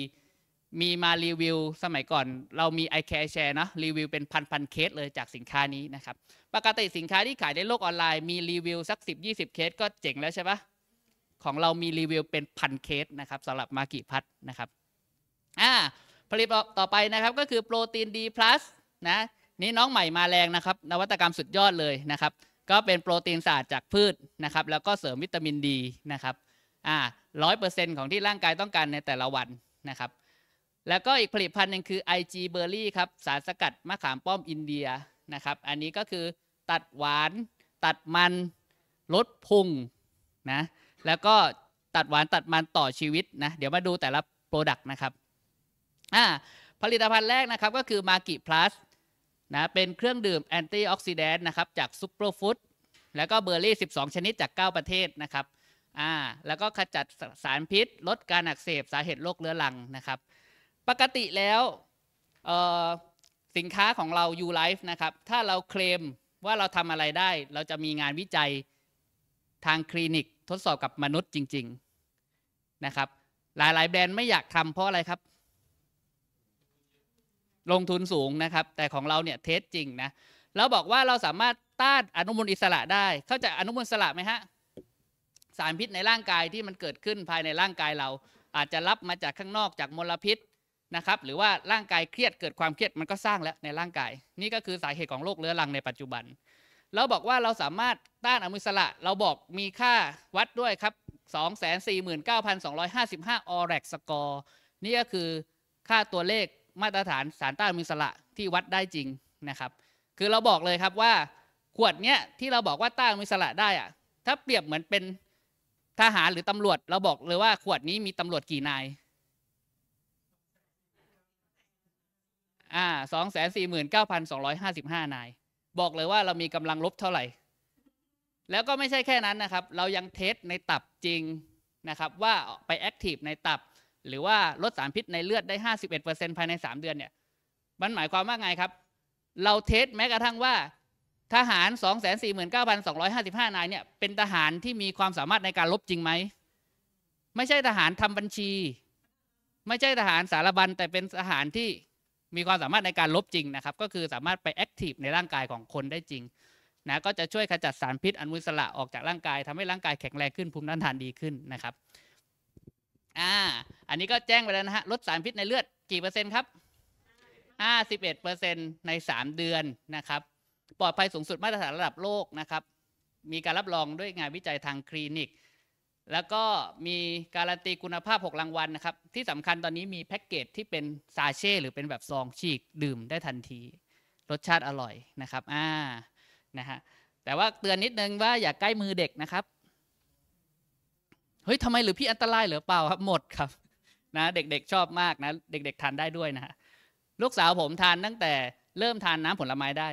มีมารีวิวสมัยก่อน เรามี i c a r e Share นะรีวิวเป็นพันๆเคสเลยจากสินค้านี้นะครับ ปกติสินค้าที่ขายในโลกออนไลน์มีรีวิวสัก 10-20 เคสก็เจ๋งแล้วใช่ปะของเรามีรีวิวเป็นพันเคสนะครับสำหรับมากิพัทนะครับอ่าผลิตต่อไปนะครับก็คือโปรตีน D+ นะนี่น้องใหม่มาแรงนะครับ นวัตกรรมสุดยอดเลยนะครับก็เป็นโปรตีนสะอาดจากพืชนะครับ แล้วก็เสริมวิตามินดีนะครับอ่าร้อยเปอร์เซ็นต์ของที่ร่างกายต้องการในแต่ละวันนะครับ แล้วก็อีกผลิตภัณฑ์หนึ่งคือ IG Berry ครับ สารสกัดมะขามป้อมอินเดียนะครับ อันนี้ก็คือ ตัดหวาน ตัดมัน ลดพุงนะ แล้วก็ตัดหวานตัดมันต่อชีวิตนะ เดี๋ยวมาดูแต่ละโปรดักต์นะครับอ่าผลิตภัณฑ์แรกนะครับก็คือมากิพลัสนะเป็นเครื่องดื่มแอนตี้ออกซิแดนต์นะครับ จากซุปเปอร์ฟู้ดแล้วก็เบอร์รี่12 ชนิดจาก 9 ประเทศนะครับอ่าแล้วก็ขจัดสารพิษ ลดการอักเสบสาเหตุโรคเรื้อรังนะครับ ปกติแล้วสินค้าของเรา U Life นะครับ ถ้าเราเคลมว่าเราทำอะไรได้ เราจะมีงานวิจัยทางคลินิกทดสอบกับมนุษย์จริงๆนะครับหลายๆแบรนด์ไม่อยากทำเพราะอะไรครับลงทุนสูงนะครับ แต่ของเราเนี่ยเทสจริงนะเราบอกว่าเราสามารถต้านอนุมูลอิสระได้เข้าใจอนุมูลอิสระไหมฮะสารพิษในร่างกายที่มันเกิดขึ้นภายในร่างกายเราอาจจะรับมาจากข้างนอกจากมลพิษนะครับหรือว่าร่างกายเครียดเกิดความเครียดมันก็สร้างแล้วในร่างกาย นี่ก็คือสาเหตุของโรคเรื้อรังในปัจจุบัน เราบอกว่าเราสามารถต้านอนุมูลอิสระเราบอกมีค่าวัดด้วยครับ249,255ออเร็กสกอร์นี่ก็คือค่าตัวเลขมาตรฐานสารต้านอนุมูลอิสระที่วัดได้จริงนะครับ คือเราบอกเลยครับว่า ขวดเนี้ยที่เราบอกว่าต้านอนุมูลอิสระได้อะถ้าเปรียบเหมือนเป็นทหารหรือตำรวจเราบอกเลยว่าขวดนี้มีตำรวจกี่นายอ่าสองแสนสี่หมื่นเก้าพันสองร้อยห้าสิบห้านายบอกเลยว่าเรามีกำลังลบเท่าไหร่ แล้วก็ไม่ใช่แค่นั้นนะครับ เรายังเทสในตับจริงนะครับ ว่าไปแอคทีฟในตับหรือว่าลดสารพิษในเลือดได้ 51%ภายใน 3 เดือนเนี่ย มันหมายความว่าไงครับ เราเทสแม้กระทั่งว่า ทหาร 249,255 นายเนี่ย เป็นทหารที่มีความสามารถในการลบจริงไหม ไม่ใช่ทหารทำบัญชี ไม่ใช่ทหารสารบัญ แต่เป็นทหารที่มีความสามารถในการลบจริงนะครับ ก็คือสามารถไปแอคทีฟในร่างกายของคนได้จริงนะ ก็จะช่วยขจัดสารพิษอนุสลสระออกจากร่างกายทำให้ร่างกายแข็งแรงขึ้น ภูมิต้านทานดีขึ้นนะครับอ่า อันนี้ก็แจ้งไปแล้วนะฮะ ลดสารพิษในเลือดกี่เปอร์เซ็นต์ครับ 51%ใน 3 เดือนนะครับ ปลอดภัยสูงสุดมาตรฐานระดับโลกนะครับ มีการรับรองด้วยงานวิจัยทางคลินิก แล้วก็มีการันตีคุณภาพ6รางวัลนะครับ ที่สำคัญตอนนี้มีแพ็กเกจที่เป็นซาเช่หรือเป็นแบบซองฉีก ดื่มได้ทันที รสชาติอร่อยนะครับ อ่า นะฮะ แต่ว่าเตือนนิดนึงว่าอย่าใกล้มือเด็กนะครับเฮ้ย ทำไมหรือพี่อันตรายหรือเปล่าครับหมดครับ นะ เด็กๆชอบมากนะ เด็กๆทานได้ด้วยนะฮะลูกสาวผมทานตั้งแต่เริ่มทานน้ำผลไม้ได้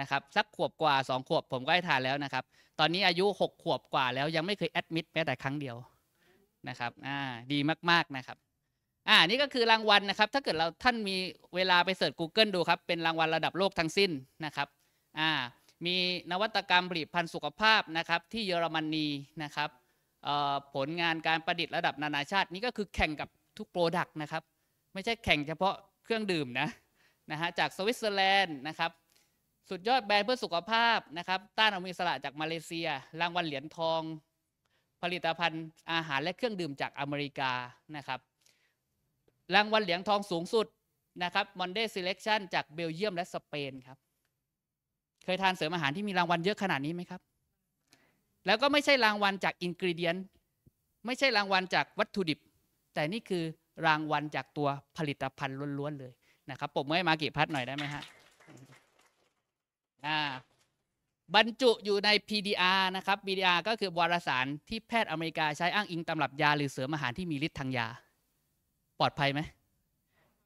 นะครับ สักขวบกว่าสองขวบผมก็ให้ทานแล้วนะครับ ตอนนี้อายุหกขวบกว่าแล้วยังไม่เคยแอดมิดแม้แต่ครั้งเดียวนะครับ อ่า ดีมากๆนะครับ อ่านี่ก็คือรางวัลนะครับ ถ้าเกิดเราท่านมีเวลาไปเสิร์ช Google ดูครับ เป็นรางวัลระดับโลกทั้งสิ้นนะครับ อ่า มีนวัตกรรมผลิตภัณฑ์สุขภาพนะครับ ที่เยอรมนีนะครับผลงานการประดิษฐ์ระดับนานาชาตินี่ก็คือแข่งกับทุกโปรดักต์นะครับ ไม่ใช่แข่งเฉพาะเครื่องดื่มนะนะฮะจากสวิตเซอร์แลนด์นะครับ สุดยอดแบรนด์เพื่อสุขภาพนะครับต้านอมิสระจากมาเลเซีย รางวัลเหรียญทอง ผลิตภัณฑ์อาหารและเครื่องดื่มจากอเมริกานะครับรางวัลเหรียญทองสูงสุดนะครับอนเดย์เซเลคชั่นจากเบลเยียมและสเปนครับเคยทานเสริมอาหารที่มีรางวัลเยอะขนาดนี้ไหมครับแล้วก็ไม่ใช่รางวัลจากอินกริเดียนไม่ใช่รางวัลจากวัตถุดิบ แต่นี่คือรางวัลจากตัวผลิตภัณฑ์ล้วนๆเลยนะครับ ผมให้มากี่พัดหน่อยได้ไหมฮะบรรจุอยู่ใน PDR นะครับ PDR ก็คือวารสารที่แพทย์อเมริกาใช้อ้างอิงตำรับยา หรือเสริมอาหารที่มีฤทธิ์ทางยา ปลอดภัยไหม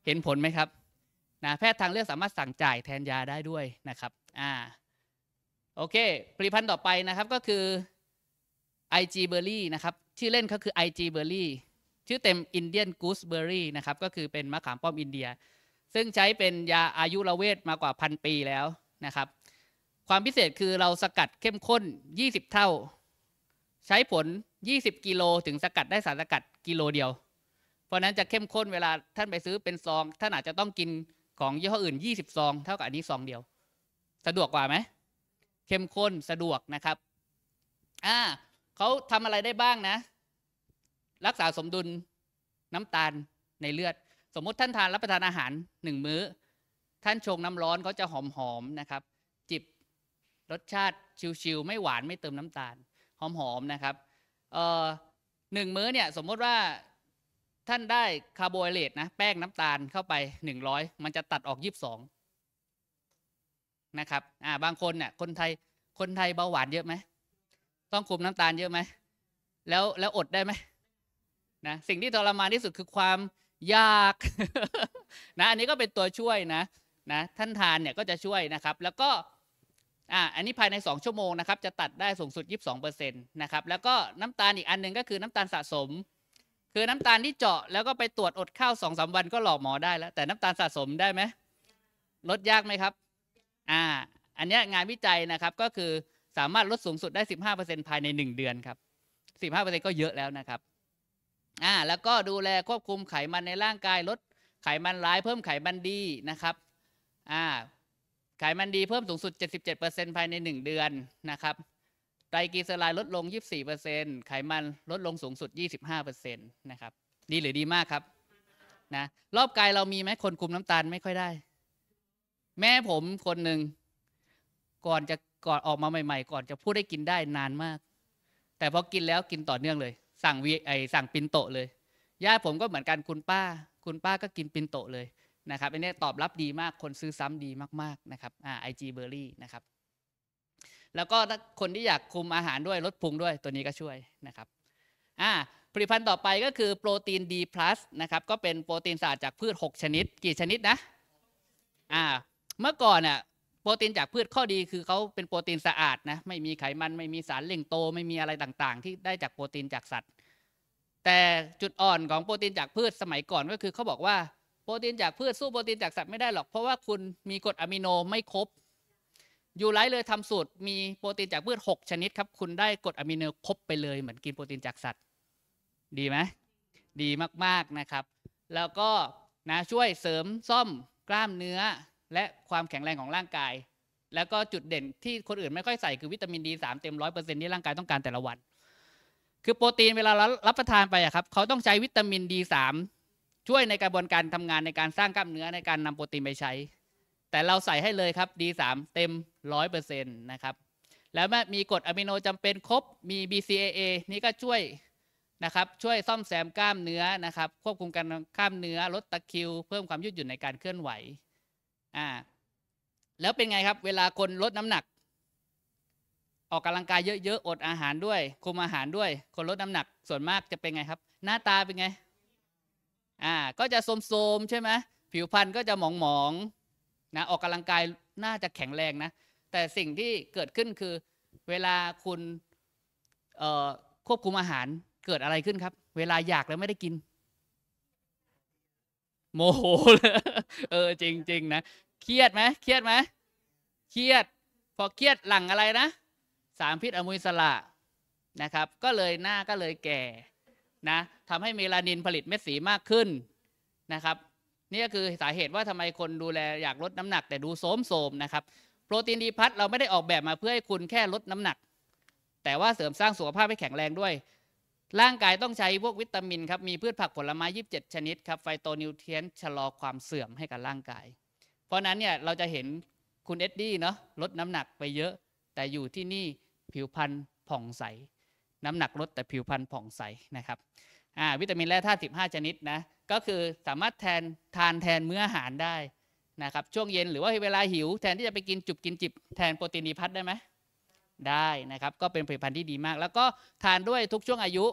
เห็นผลไหมครับนะแพทย์ทางเลือกสามารถสั่งจ่ายแทนยาได้ด้วยนะครับอ่าโอเค ผลิตภัณฑ์ต่อไปนะครับก็คือ IG Berry นะครับ ชื่อเล่นเขาคือ IG Berry ชื่อเต็ม Indian Gooseberry นะครับ ก็คือเป็นมะขามป้อมอินเดีย ซึ่งใช้เป็นยาอายุรเวทมากว่าพันปีแล้วนะครับ ความพิเศษคือเราสกัดเข้มข้น 20 เท่า ใช้ผล 20 กิโลถึงสกัดได้สารสกัดกิโลเดียว เพราะนั้นจะเข้มข้นเวลาท่านไปซื้อเป็นซองท่านอาจจะต้องกินของยี่ห้ออื่น 20 ซอง เท่ากับอันนี้ซอง เดียว สะดวกกว่าไหมเข้มข้นสะดวกนะครับ อ่าเขาทำอะไรได้บ้างนะ รักษาสมดุลน้ำตาลในเลือด สมมติท่านทานรับประทานอาหารหนึ่งมื้อ ท่านชงน้ำร้อนก็จะหอมๆนะครับ จิบรสชาติชิวๆ ไม่หวานไม่เติมน้ำตาลหอมๆ นะครับหนึ่งมื้อเนี่ยสมมติว่าท่านได้คาร์โบไฮเดรตนะแป้งน้ำตาลเข้าไปหนึ่งร้อยมันจะตัดออกยสิบองนะครับอ่าบางคนเนี่ยคนไทยคนไทยเบาหวานเยอะไหมต้องคุมน้ำตาลเยอะไหมแล้วแล้วอดได้ไหมนะสิ่งที่ทรมานที่สุดคือความยากนะอันนี้ก็เป็นตัวช่วยนะนะท่านทานเนี่ยก็จะช่วยนะครับแล้วก็อ่าอันนี้ภายใน 2 ชั่วโมงนะครับจะตัดได้สูงสุด 22%นะครับแล้วก็น้ำตาลอีกอันหนึ่งก็คือน้ำตาลสะสม คือน้ำตาลที่เจาะแล้วก็ไปตรวจอดข้าวสองสาวันก็หลอกหมอได้แล้ว แต่น้ำตาลสะสมได้ไหมลดยากไหมครับอ่า อันนี้งานวิจัยนะครับก็คือสามารถลดสูงสุดได้ 15%ภายใน 1 เดือนครับ 15%ก็เยอะแล้วนะครับ อ่า แล้วก็ดูแลควบคุมไขมันในร่างกายลดไขมันร้ายเพิ่มไขมันดีนะครับ อ่า ไขมันดีเพิ่มสูงสุด 77%ภายใน 1 เดือนนะครับ ไตรกลีเซอไรด์ลดลง 24%ไขมันลดลงสูงสุด 25%นะครับ ดีหรือดีมากครับ นะ รอบกายเรามีไหมคนคุมน้ำตาลไม่ค่อยได้ แม่ผมคนหนึ่งก่อนจะก่อนออกมาใหม่ๆก่อนจะพูดได้กินได้นานมาก แต่พอกินแล้วกินต่อเนื่องเลย สั่งวีไอสั่งปินโต เลยญาติผมก็เหมือนกันคุณป้า คุณป้าก็กินปินโต เลยนะครับอันนี้ตอบรับดีมากคนซื้อซ้ำดีมาก ๆนะครับอ่าไอจีเบอร์รี่นะครับแล้วก็คนที่อยากคุมอาหารด้วยลดพุงด้วยตัวนี้ก็ช่วยนะครับ อ่า ผลิตภัณฑ์ต่อไปก็คือโปรตีน D+ นะครับก็เป็นโปรตีนสะอาดจากพืช 6 ชนิด กี่ชนิดนะ อ่า เมื่อก่อนเนี่ยโปรตีนจากพืชข้อดีคือเขาเป็นโปรตีนสะอาดนะไม่มีไขมันไม่มีสารเล่งโตไม่มีอะไรต่างๆ ที่ได้จากโปรตีนจากสัตว์ แต่จุดอ่อนของโปรตีนจากพืชสมัยก่อนก็คือเขาบอกว่าโปรตีนจากพืชสู้โปรตีนจากสัตว์ไม่ได้หรอก เพราะว่าคุณมีกรดอะมิโนไม่ครบยูไลเลยทำสูตรมีโปรตีนจากพืช 6 ชนิดครับคุณได้กรดอะมิโนครบไปเลยเหมือนกินโปรตีนจากสัตว์ ดีไหมดีมากๆนะครับ แล้วก็นะช่วยเสริมซ่อม กล้ามเนื้อและความแข็งแรงของร่างกาย แล้วก็จุดเด่นที่คนอื่นไม่ค่อยใส่คือวิตามินดีสามเต็มร้อยเปอร์เซ็นต์ที่ร่างกายต้องการแต่ละวัน คือโปรตีนเวลาเรารับประทานไปอะครับเขาต้องใช้วิตามินดีสามช่วยในกระบวนการทำงานในการสร้างกล้ามเนื้อในการนำโปรตีนไปใช้ แต่เราใส่ให้เลยครับดีสามเต็มร้อยเปอร์เซ็นต์นะครับ แล้วมมีกรดอะมิโนจำเป็นครบ มี BCAA นี่ก็ช่วยนะครับช่วยซ่อมแซมกล้ามเนื้อนะครับควบคุมการกล้ามเนื้อลดตะคิวเพิ่มความยืดหยุ่นในการเคลื่อนไหวอ่าแล้วเป็นไงครับ เวลาคนลดน้ำหนัก ออกกำลังกายเยอะๆ อดอาหารด้วยคุมอาหารด้วย คนลดน้ำหนักส่วนมากจะเป็นไงครับ หน้าตาเป็นไงอ่าก็จะโทมๆ ใช่ไหมผิวพรรณก็จะหมองๆนะออกกำลังกายน่าจะแข็งแรงนะ แต่สิ่งที่เกิดขึ้นคือ เวลาคุณควบคุมอาหารเกิดอะไรขึ้นครับ เวลาอยากแล้วไม่ได้กินโมโหเลยเออจริงจริงนะ เครียดไหมเครียดไหมเครียดพอ เครียดหลังอะไรนะ สารพิษอมุยสละนะครับ ก็เลยหน้าก็เลยแก่นะทำให้เมลานินผลิตเม็ดสีมากขึ้นนะครับ นี่ก็คือสาเหตุว่าทำไมคนดูแลอยากลดน้ำหนักแต่ดูโสมโสมนะครับ โปรตีนดีพัทเราไม่ได้ออกแบบมาเพื่อให้คุณแค่ลดน้ำหนัก แต่ว่าเสริมสร้างสุขภาพให้แข็งแรงด้วยร่างกายต้องใช้พวกวิตามินครับมีพืชผักผลไม้ 27 ชนิดครับไฟโตนิวเทียนชะลอความเสื่อมให้กับร่างกาย เพราะนั้นเนี่ยเราจะเห็นคุณเอ็ดดี้เนาะลดน้ำหนักไปเยอะ แต่อยู่ที่นี่ผิวพรรณผ่องใส น้ำหนักลดแต่ผิวพรรณผ่องใสนะครับวิตามินแร่ธาตุ15 ชนิดนะก็คือสามารถแทนทานแทนเมื่ออาหารได้นะครับช่วงเย็นหรือว่าเวลาหิวแทนที่จะไปกินจุบกินจิบแทนโปรตีนีพัดได้ไหมได้นะครับ ก็เป็นผลิตภัณฑ์ที่ดีมาก แล้วก็ทานด้วยทุกช่วงอายุ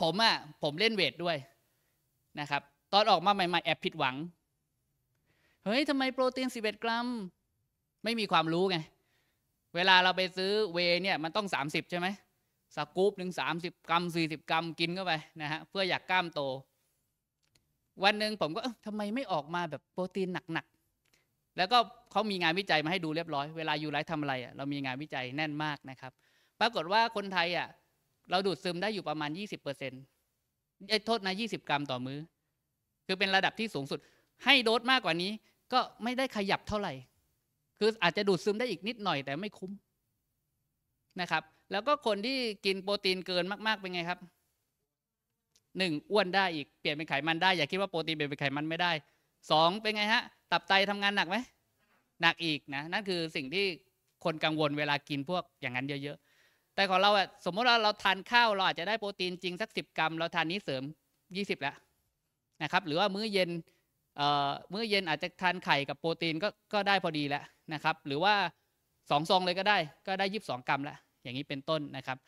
ผมอะ่ะผมเล่นเวทด้วย นะครับตอนออกมาใหม่ๆ แอบผิดหวัง เฮ้ยทำไมโปรตีน 11 กรัม ไม่มีความรู้ไง เวลาเราไปซื้อเวเนี่ยมันต้อง 30ใช่ไหมสกู๊ปหนึ่งสามสิบกรัมสี่สิบกรัมกินเข้าไปนะฮะเพื่ออยากกล้ามโต วันหนึ่งผมก็ทำไมไม่ออกมาแบบโปรตีนหนักๆแล้วก็เขามีงานวิจัยมาให้ดูเรียบร้อย เวลายูไลท์ทำอะไรอ่ะเรามีงานวิจัยแน่นมากนะครับ ปรากฏว่าคนไทยอ่ะ เราดูดซึมได้อยู่ประมาณ 20%เอร์เซ็นต์โทษนะ 20 กรัมต่อมือ้อคือเป็นระดับที่สูงสุด ให้โดสมากกว่านี้ ก็ไม่ได้ขยับเท่าไหร่ คืออาจจะดูดซึมได้อีกนิดหน่อยแต่ไม่คุ้มนะครับ แล้วก็คนที่กินโปรตีนเกินมากๆเป็นไงครับ หนึ่งอ้วนได้อีก เปลี่ยนเป็นไขมันได้ อย่าคิดว่าโปรตีนเปลี่ยนเป็นไขมันไม่ได้สองเป็นไงฮะ ตับไตทำงานหนักไหมหนักอีกนะนั่นคือสิ่งที่คนกังวลเวลากินพวกอย่างนั้นเยอะ ๆ แต่ของเราอะสมมติว่าเราทานข้าวเราอาจจะได้โปรตีนจริงสักสิบกรัมเราทานนี้เสริมยี่สิบแล้วนะครับ หรือว่ามื้อเย็นเออ่มื้อเย็นอาจจะทานไข่กับโปรตีนก็ก็ได้พอดีแล้วนะครับ หรือว่าสองซองเลยก็ได้ก็ได้ยีิบสองกรัมแล้วอย่างนี้เป็นต้นนะครับ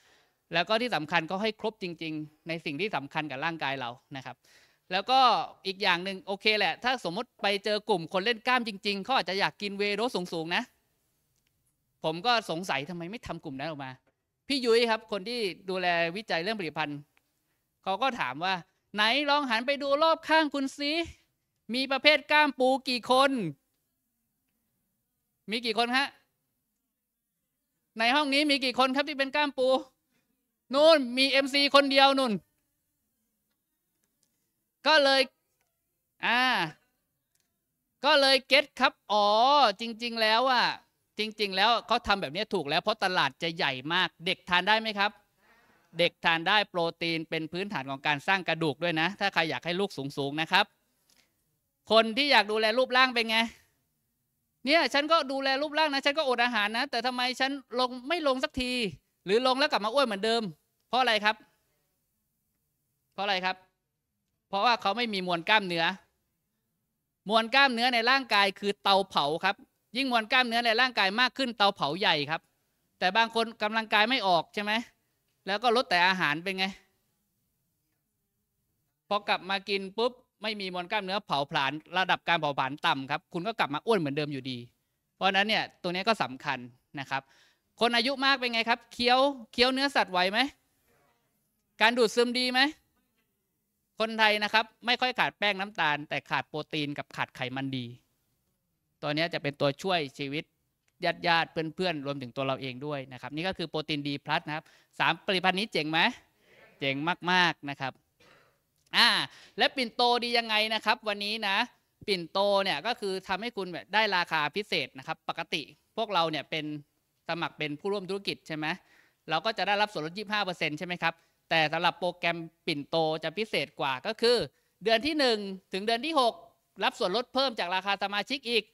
แล้วก็ที่สำคัญก็ให้ครบจริง ๆ ในสิ่งที่สำคัญกับร่างกายเรานะครับแล้วก็อีกอย่างหนึ่งโอเคแหละถ้าสมมติไปเจอกลุ่มคนเล่นกล้ามจริงๆ เขาอาจจะอยากกินเวโรสสูงๆนะ ผมก็สงสัยทำไมไม่ทำกลุ่มนั้นออกมา พี่ยุ้ยครับ คนที่ดูแลวิจัยเรื่องผลิตภัณฑ์เขาก็ถามว่า ไหนลองหันไปดูรอบข้างคุณซิมีประเภทกล้ามปูกี่คน มีกี่คนฮะในห้องนี้มีกี่คนครับที่เป็นกล้ามปูนู่นมีเอ็มซีคนเดียวนู่นก็เลย อ่า ก็เลยเก็ตครับ อ๋อ จริง ๆ แล้วอ่ะจริง ๆ แล้วเขาทำแบบนี้ถูกแล้ว เพราะตลาดจะใหญ่มาก เด็กทานได้ไหมครับ เด็กทานได้โปรตีนเป็นพื้นฐานของการสร้างกระดูกด้วยนะ ถ้าใครอยากให้ลูกสูงๆ นะครับ คนที่อยากดูแลรูปร่างเป็นไง เนี่ย ฉันก็ดูแลรูปร่างนะ ฉันก็อดอาหารนะ แต่ทำไมฉันลงไม่ลงสักที หรือลงแล้วกลับมาอ้วนเหมือนเดิม เพราะอะไรครับ เพราะอะไรครับเพราะว่า เขาไม่มีมวลกล้ามเนื้อ มวลกล้ามเนื้อในร่างกายคือเตาเผา ครับ ยิ่งมวลกล้ามเนื้อในร่างกายมากขึ้นเตาเผาใหญ่ครับ แต่บางคนกำลังกายไม่ออกใช่ไหม แล้วก็ลดแต่อาหาร เป็นไง พอกลับมากินปุ๊บไม่มีมวลกล้ามเนื้อเผาผลาญระดับการเผาผลาญต่ำครับ คุณก็กลับมาอ้วนเหมือนเดิมอยู่ดี เพราะฉะนั้นเนี่ยตัวนี้ก็สำคัญนะครับ คนอายุมากเป็นไงครับ เคี้ยวเคี้ยวเนื้อสัตว์ไหวไหม การดูดซึมดีไหมคนไทยนะครับไม่ค่อยขาดแป้งน้ำตาล แต่ขาดโปรตีนกับขาดไขมันดี ตัวนี้จะเป็นตัวช่วยชีวิตญาติญาติเพื่อนๆ รวมถึงตัวเราเองด้วยนะครับนี่ก็คือโปรตีนดีพลัสนะครับสามผลิตภัณฑ์นี้เจ๋งไหมเจ๋งมากๆนะครับอ่าและปิ่นโตดียังไงนะครับ วันนี้นะ ปิ่นโตเนี่ยก็คือทำให้คุณแบบได้ราคาพิเศษนะครับ ปกติ พวกเราเนี่ยเป็นสมัครเป็นผู้ร่วมธุรกิจใช่ไหมเราก็จะได้รับส่วนลด25%ใช่ไหมครับแต่สำหรับโปรแกรมปิ่นโตจะพิเศษกว่าก็คือ เดือนที่ 1 ถึงเดือนที่ 6 รับส่วนลดเพิ่มจากราคาสมาชิกอีก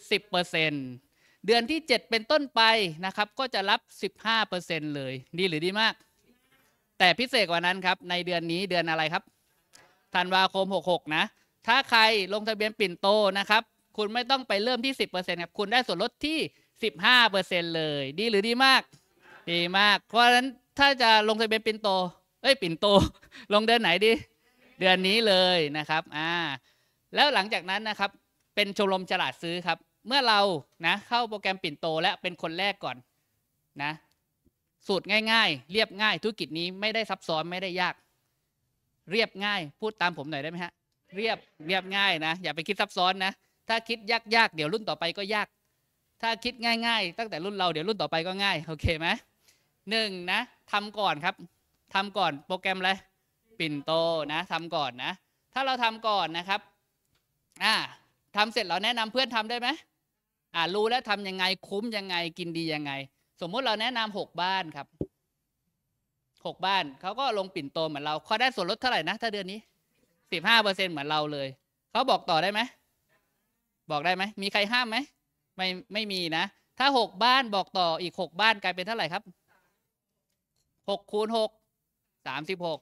10%เดือนที่ 7 เป็นต้นไปนะครับก็จะรับ 15%เลยดีหรือดีมาก แต่พิเศษกว่านั้นครับในเดือนนี้เดือนอะไรครับธันวาคม 66 นะ ถ้าใครลงทะเบียนปิ่นโตนะครับคุณไม่ต้องไปเริ่มที่ 10%ครับคุณได้ส่วนลดที่ 15%เลย ดีหรือดีมาก ดีมาก เพราะฉะนั้นถ้าจะลงทะเบียนปิ่นโตเอ้ยปิ่นโต ลงเดือนไหนดี เดือนนี้เลยนะครับ อ่า แล้วหลังจากนั้นนะครับ เป็นชมรมฉลาดซื้อครับ เมื่อเรานะเข้าโปรแกรมปิ่นโต และเป็นคนแรกก่อนนะ สูตรง่าย ๆ เรียบง่าย ธุรกิจนี้ไม่ได้ซับซ้อนไม่ได้ยาก เรียบง่ายพูดตามผมหน่อยได้ไหมฮะเรียบเรียบง่ายนะอย่าไปคิดซับซ้อนนะ ถ้าคิดยากๆเดี๋ยวรุ่นต่อไปก็ยาก ถ้าคิดง่ายๆตั้งแต่รุ่นเราเดี๋ยวรุ่นต่อไปก็ง่าย โอเคไหมหนึ่งนะทำก่อนครับทำก่อนโปรแกรมอะไร ปิ่นโตนะทำก่อนนะ ถ้าเราทำก่อนนะครับ อ่าทำเสร็จเราแนะนำเพื่อนทำได้ไหมอ่ารู้แล้วทำยังไงคุ้มยังไงกินดียังไง สมมุติเราแนะนำหกบ้านครับหกบ้านเขาก็ลงปิ่นโตเหมือนเราเขาได้ส่วนลดเท่าไหร่นะถ้าเดือนนี้สิบห้าเปอร์เซ็นเหมือนเราเลยเขาบอกต่อได้ไหมบอกได้ไหมมีใครห้ามไหมไม่ไม่มีนะ ถ้าหกบ้านบอกต่ออีกหกบ้านกลายเป็นเท่าไหร่ครับหกคูณหกสามสิบหก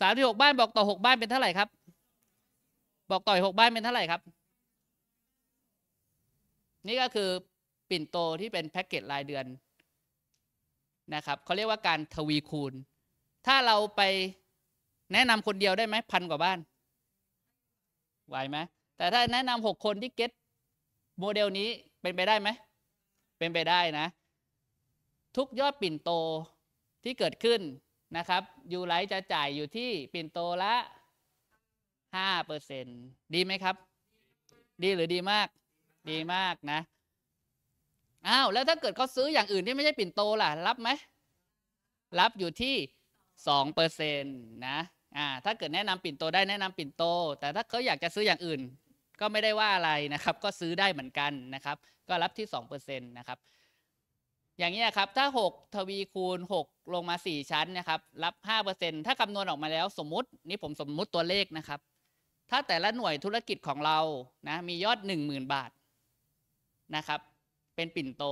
สามสิบหกบ้านบอกต่อหกบ้านเป็นเท่าไหร่ครับบอกต่อหกบ้านเป็นเท่าไหร่ครับ นี่ก็คือปิ่นโตที่เป็นแพ็กเกจรายเดือนนะครับเขาเรียกว่าการทวีคูณ ถ้าเราไปแนะนำคนเดียวได้ไหมพันกว่าบ้านไหวไหมแต่ถ้าแนะนำหกคนที่เก็ตโมเดลนี้เป็นไปได้ไหมเป็นไปได้นะทุกยอดปิ่นโตที่เกิดขึ้นนะครับยูไลท์จะจ่ายอยู่ที่ปิ่นโตละ5%เปอร์เซ็นดีไหมครับ ดีหรือดีมาก ดีมากนะอ้าวแล้วถ้าเกิดเขาซื้ออย่างอื่นที่ไม่ใช่ปิ่นโตล่ะ รับไหมรับอยู่ที่2%เปอร์เซ็นนะอ่าถ้าเกิดแนะนำปิ่นโตได้แนะนำปิ่นโต แต่ถ้าเขาอยากจะซื้ออย่างอื่น ก็ไม่ได้ว่าอะไรนะครับ ก็ซื้อได้เหมือนกันนะครับ ก็รับที่2%นะครับอย่างนี้ครับ ถ้า 6 ทวีคูณ 6 ลงมา 4 ชั้นนะครับรับ5%ถ้าคำนวณออกมาแล้วสมมตินี่ผมสมมุติตัวเลขนะครับ ถ้าแต่ละหน่วยธุรกิจของเรานะมียอด 10,000บาทนะครับ เป็นปิ่นโต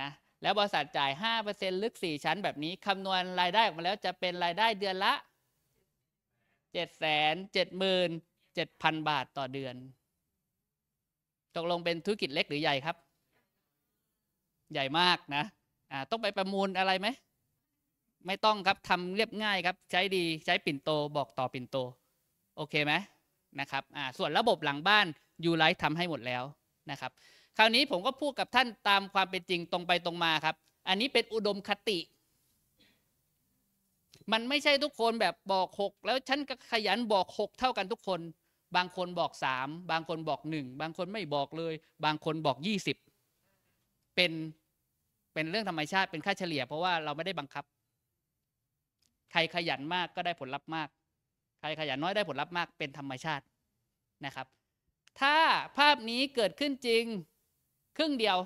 นะแล้วบริษัทจ่าย5%ลึก 4 ชั้นแบบนี้คำนวณรายได้ออกมาแล้ว จะเป็นรายได้เดือนละ 7 7 7 0 0 0 บาทต่อเดือนตกลงเป็นธุรกิจเล็กหรือใหญ่ครับใหญ่มากนะอ่าต้องไปประมูลอะไรไหมไม่ต้องครับทำเรียบง่ายครับ ใช้ดีใช้ปิ่นโต บอกต่อปิ่นโต โอเคไหมนะครับอ่าส่วนระบบหลังบ้านยูไลท์ทำให้หมดแล้วนะครับ คราวนี้ผมก็พูดกับท่านตามความเป็นจริงตรงไปตรงมาครับ อันนี้เป็นอุดมคติ มันไม่ใช่ทุกคนแบบบอกหกแล้วฉันก็ขยันบอกหกเท่ากันทุกคนบางคนบอกสามบางคนบอกหนึ่งบางคนไม่บอกเลย บางคนบอกยี่สิบเป็นเป็นเรื่องธรรมชาติ เป็นค่าเฉลี่ยเพราะว่าเราไม่ได้บังคับ ใครขยันมากก็ได้ผลลัพธ์มาก ใครขยันน้อยได้ผลลัพธ์มาก เป็นธรรมชาตินะครับ ถ้าภาพนี้เกิดขึ้นจริงครึ่งเดียว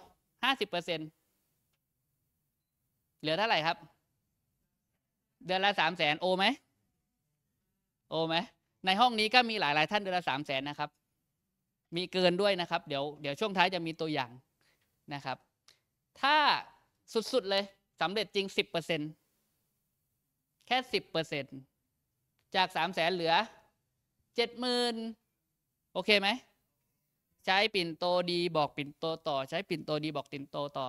50%เหลือเท่าไหร่ครับ เดือนละสามแสนโอไหม โอไหม ในห้องนี้ก็มีหลายหลายท่านเดือนละสามแสนนะครับ มีเกินด้วยนะครับ เดี๋ยวเดี๋ยวช่วงท้ายจะมีตัวอย่างนะครับ ถ้าสุดๆ เลยสำเร็จจริง 10%แค่ 10%จาก 3 0 0แสนเหลือ 70,000 โอเคไหม ใช้ปิ่นโตดีบอก ปิ่นโตต่อ ใช้ปิ่นโตดีบอก ปิ่นโตต่อ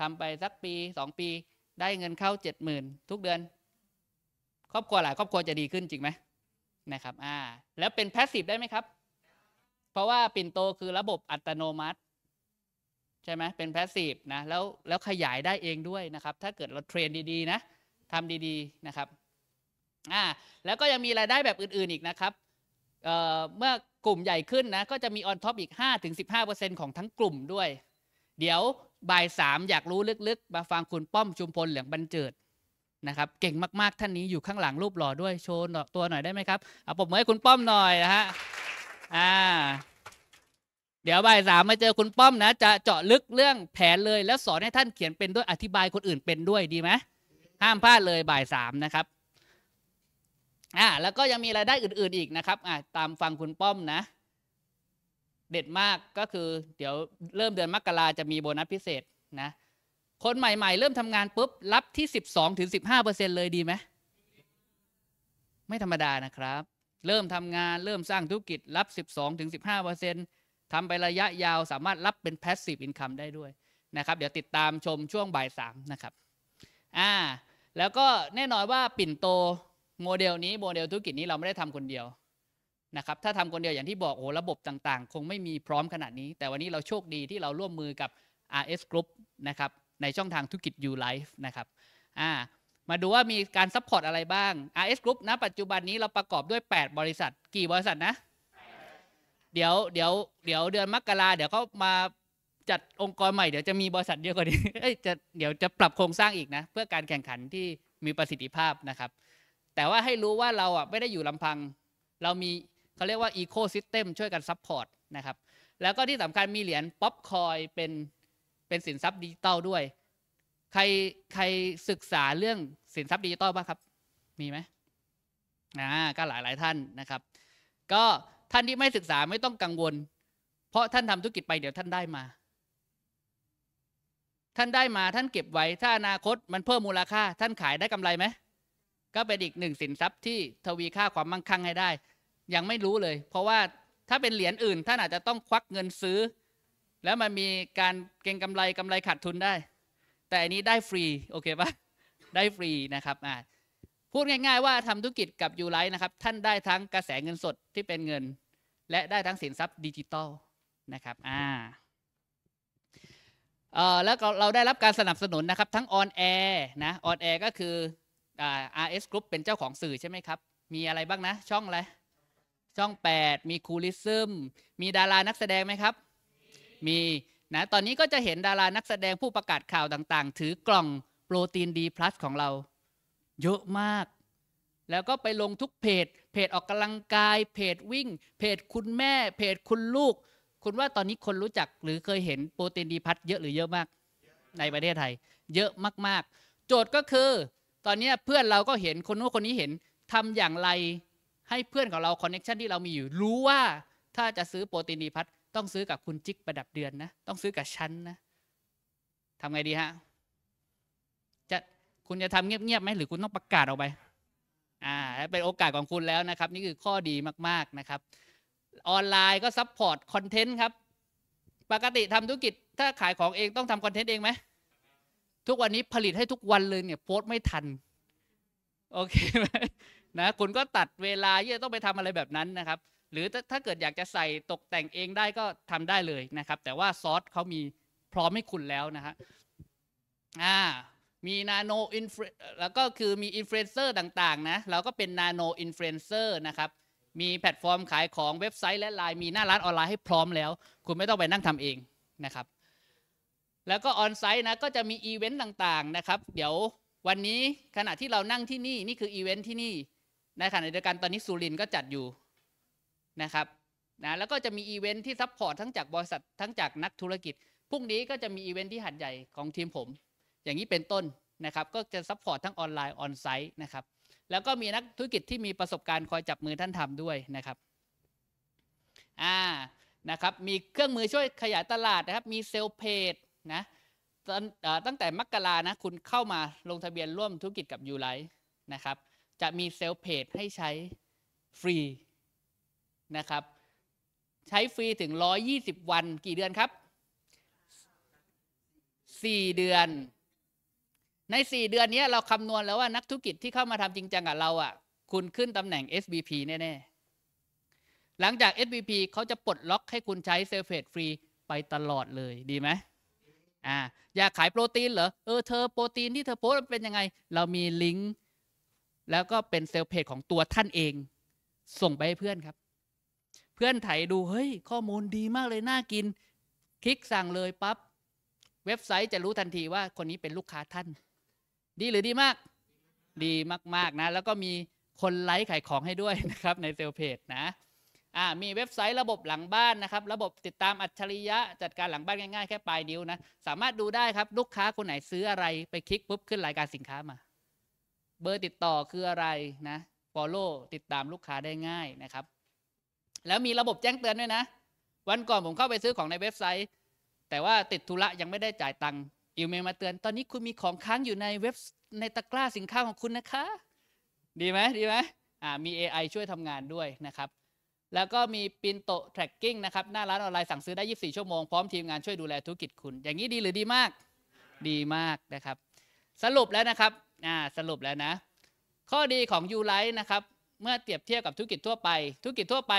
ทำไปสักปี 2 ปี ได้เงินเข้า 70,000 ทุกเดือน ครอบครัวหลาย ครอบครัวจะดีขึ้นจริงไหมนะครับ อ่า แล้วเป็นแพสซีฟได้ไหมครับ เพราะว่าปิ่นโตคือระบบอัตโนมัติใช่ไหมเป็นแพสซีฟนะแล้วแล้วขยายได้เองด้วยนะครับ ถ้าเกิดเราเทรนดี ๆ นะทำดีๆนะครับอ่าแล้วก็ยังมีรายได้แบบอื่น ๆ อีกนะครับเอ่อเมื่อกลุ่มใหญ่ขึ้นนะ ก็จะมีออนท็อปอีก5-15%ของทั้งกลุ่มด้วย เดี๋ยวบ่ายสามอยากรู้ลึก ๆ มาฟังคุณป้อมชุมพลเหลืองบรรเจิดนะครับ เก่งมากๆท่านนี้อยู่ข้างหลังรูปหล่อด้วยโชว์ตัวหน่อยได้ไหมครับเอาปมมือให้คุณป้อมหน่อยนะฮะอ่าเดี๋ยวบ่ายสามมาเจอคุณป้อมนะจะเจาะลึกเรื่องแผนเลยแล้วสอนให้ท่านเขียนเป็นด้วยอธิบายคนอื่นเป็นด้วยดีไหมห้ามพลาดเลย บ่ายสามนะครับอ่าแล้วก็ ยังมีรายได้อื่น ๆอีกนะครับอ่าตามฟังคุณป้อมนะ เด็ดมากก็คือ เดี๋ยวเริ่มเดือนมกราจะมีโบนัสพิเศษนะ คนใหม่ ๆ เริ่มทำงานปุ๊บรับที่สิบสองถึงสิบห้าเปอร์เซ็นเลยดีไหม ไม่ธรรมดานะครับ เริ่มทำงานเริ่มสร้างธุรกิจรับสิบสองถึงสิบห้าเปอร์เซ็นต์ทำไประยะยาวสามารถรับเป็น passive income ได้ด้วยนะครับเดี๋ยวติดตามชมช่วงบ่ายสามนะครับอ่าแล้วก็แน่นอนว่าปิ่นโตโมเดลนี้โมเดลธุรกิจนี้เราไม่ได้ทำคนเดียวนะครับถ้าทำคนเดียวอย่างที่บอกโอ้ระบบต่าง ๆ คงไม่มีพร้อมขนาดนี้ แต่วันนี้เราโชคดีที่เราร่วมมือกับ RS Group นะครับในช่องทางธุรกิจ U Life นะครับอ่ามาดูว่ามีการซัพพอร์ตอะไรบ้าง RS Group ณนะปัจจุบันนี้เราประกอบด้วย 8 บริษัท กี่บริษัทนะเดี๋ยวเดี๋ยวเดี๋ยวเดือนมกราเดี๋ยวเขามาจัดองค์กรใหม่ เดี๋ยวจะมีบริษัทเยอะกว่านี้เอ้ยจะเดี๋ยวจะปรับโครงสร้างอีกนะ เพื่อการแข่งขันที่มีประสิทธิภาพนะครับ แต่ว่าให้รู้ว่าเราอ่ะไม่ได้อยู่ลำพัง เรามีเขาเรียกว่าอีโคซิสเต็มช่วยกันซัพพอร์ตนะครับ แล้วก็ที่สำคัญมีเหรียญป๊อปคอยเป็นเป็นสินทรัพย์ดิจิตอลด้วย ใครใครศึกษาเรื่องสินทรัพย์ดิจิตอลบ้างครับมีไหมอ่าก็หลายหลายท่านนะครับ ก็ท่านที่ไม่ศึกษาไม่ต้องกังวล เพราะท่านทำธุรกิจไปเดี๋ยวท่านได้มา ท่านได้มาท่านเก็บไว้ ถ้าอนาคตมันเพิ่มมูลค่า ท่านขายได้กำไรไหมก็เป็นอีกหนึ่งสินทรัพย์ที่ทวีค่าความมั่งคั่งให้ได้ ยังไม่รู้เลย เพราะว่าถ้าเป็นเหรียญอื่นท่านอาจจะต้องควักเงินซื้อ แล้วมันมีการเก็งกำไรกำไรขาดทุนได้ แต่อันนี้ได้ฟรีโอเคปะได้ฟรีนะครับอ่าพูดง่ายๆว่า ทำธุรกิจกับยูไลท์นะครับ ท่านได้ทั้งกระแสเงินสดที่เป็นเงิน และได้ทั้งสินทรัพย์ดิจิตอลนะครับอ่าเอ่อแล้วเราได้รับการสนับสนุนนะครับทั้งออนแอร์นะออนแอร์ก็คืออ่า RS Group เป็นเจ้าของสื่อใช่ไหมครับ มีอะไรบ้างนะ ช่องอะไร ช่อง 8 มีคูลิซึมมีดารานักแสดงไหมครับ มีนะตอนนี้ก็จะเห็นดารานักแสดงผู้ประกาศข่าวต่าง ๆ ถือกล่องโปรตีนดีพลัสของเราเยอะมาก แล้วก็ไปลงทุกเพจ เพจออกกำลังกาย เพจวิ่ง เพจคุณแม่ เพจคุณลูก คุณว่าตอนนี้คนรู้จักหรือเคยเห็นโปรตีนดีพัทเยอะหรือเยอะมาก ในประเทศไทย เยอะมาก ๆ โจทย์ก็คือ ตอนนี้เพื่อนเราก็เห็นคนนู้นคนนี้เห็น ทำอย่างไรให้เพื่อนของเราคอนเน็ชันที่เรามีอยู่รู้ว่าถ้าจะซื้อโปรตีนดีพัทต้องซื้อกับคุณจิ๊กประดับเดือนนะ ต้องซื้อกับฉันนะทำไงดีฮะคุณ จะทำเงียบๆไหมหรือคุณต้องประกาศออกไป อ่าเป็นโอกาสของคุณแล้วนะครับ นี่คือข้อดีมากๆนะครับออนไลน์ก็ซัพพอร์ตคอนเทนต์ครับ ปกติทำธุรกิจถ้าขายของเองต้องทำคอนเทนต์เองไหม ทุกวันนี้ผลิตให้ทุกวันเลย เนี่ยโพสต์ไม่ทัน โอเคไหมนะ คุณก็ตัดเวลาที่จะต้องไปทำอะไรแบบนั้นนะครับ หรือถ้าเกิดอยากจะใส่ตกแต่งเองได้ก็ทำได้เลยนะครับ แต่ว่าซอสเขามีพร้อมให้คุณแล้วนะฮะอ่ามีนาโนอินฟลแล้วก็คือมีอินฟลูเอนเซอร์ต่าง ๆ นะ เราก็เป็นนาโนอินฟลูเอนเซอร์นะครับ มีแพลตฟอร์มขายของเว็บไซต์และไลน์มีหน้าร้านออนไลน์ให้พร้อมแล้ว คุณไม่ต้องไปนั่งทำเอง นะครับ แล้วก็ออนไซต์นะก็จะมีอีเวนต์ต่าง ๆ นะครับ เดี๋ยววันนี้ขณะที่เรานั่งที่นี่ นี่คืออีเวนต์ที่นี่ในขณะเดียวกันตอนนี้สุรินก็จัดอยู่ นะครับนะแล้วก็จะมีอีเวนต์ที่ซัพพอร์ตทั้งจากบริษัททั้งจากนักธุรกิจพรุ่งนี้ก็จะมีอีเวนต์ที่หัดใหญ่ของทีมผมอย่างนี้เป็นต้นนะครับ ก็จะซัพพอร์ตทั้งออนไลน์ออนไซต์นะครับ แล้วก็มีนักธุรกิจที่มีประสบการณ์ คอยจับมือท่านทำด้วยนะครับอ่านะครับ มีเครื่องมือช่วยขยายตลาดนะครับ มีเซลเพจนะ ตั้งแต่มกรานะ คุณเข้ามาลงทะเบียนร่วมธุรกิจกับยูไลนะครับ จะมีเซลเพจให้ใช้ ฟรี นะครับ ใช้ฟรีถึง 120 วันกี่เดือนครับ 4 เดือนใน 4 เดือนนี้เราคำนวณแล้วว่านักธุรกิจที่เข้ามาทำจริงจังกับเรา อ่ะ คุณขึ้นตำแหน่ง SBP แน่ๆ หลังจาก SBP เขาจะปลดล็อกให้คุณใช้เซลเฟตฟรี ไปตลอดเลยดีไหมอ่า อยากขายโปรตีนเหรอ เออเธอโปรตีนที่เธอโพสเป็นยังไง เรามีลิงก์แล้วก็เป็นเซลเพจของตัวท่านเอง ส่งไปให้เพื่อนครับ เพื่อนไถดูเฮ้ยข้อมูลดีมากเลยน่ากิน คลิกสั่งเลยปับ๊บเว็บไซต์จะรู้ทันทีว่าคนนี้เป็นลูกค้าท่านดีหรือดีมาก ดีมากๆนะ แล้วก็มีคนไลค์ขายของให้ด้วยนะครับในเซลเพจนะ อ่า มีเว็บไซต์ระบบหลังบ้านนะครับ ระบบติดตามอัจฉริยะ จัดการหลังบ้านง่ายๆแค่ปลายนิ้วนะ สามารถดูได้ครับลูกค้าคนไหนซื้ออะไรไปคลิกปุ๊บขึ้นรายการสินค้ามา เบอร์ติดต่อคืออะไรนะ follow ติดตามลูกค้าได้ง่ายนะครับ แล้วมีระบบแจ้งเตือนด้วยนะ วันก่อนผมเข้าไปซื้อของในเว็บไซต์ แต่ว่าติดธุระยังไม่ได้จ่ายตังค์อีเมลมาเตือน ตอนนี้คุณมีของค้างอยู่ในเว็บในตะกร้าสินค้าของคุณนะคะ ดีไหมดีไหมอ่า มี AI ช่วยทำงานด้วยนะครับ แล้วก็มีปินโต tracking นะครับ หน้าร้านออนไลน์สั่งซื้อได้ 24 ชั่วโมงพร้อมทีมงานช่วยดูแลธุรกิจคุณ อย่างนี้ดีหรือดีมาก ดีมากนะครับ สรุปแล้วนะครับ อ่า สรุปแล้วนะ ข้อดีของ u l i f e นะครับ เมื่อเทียบเทียบกับธุรกิจทั่วไป ธุรกิจทั่วไป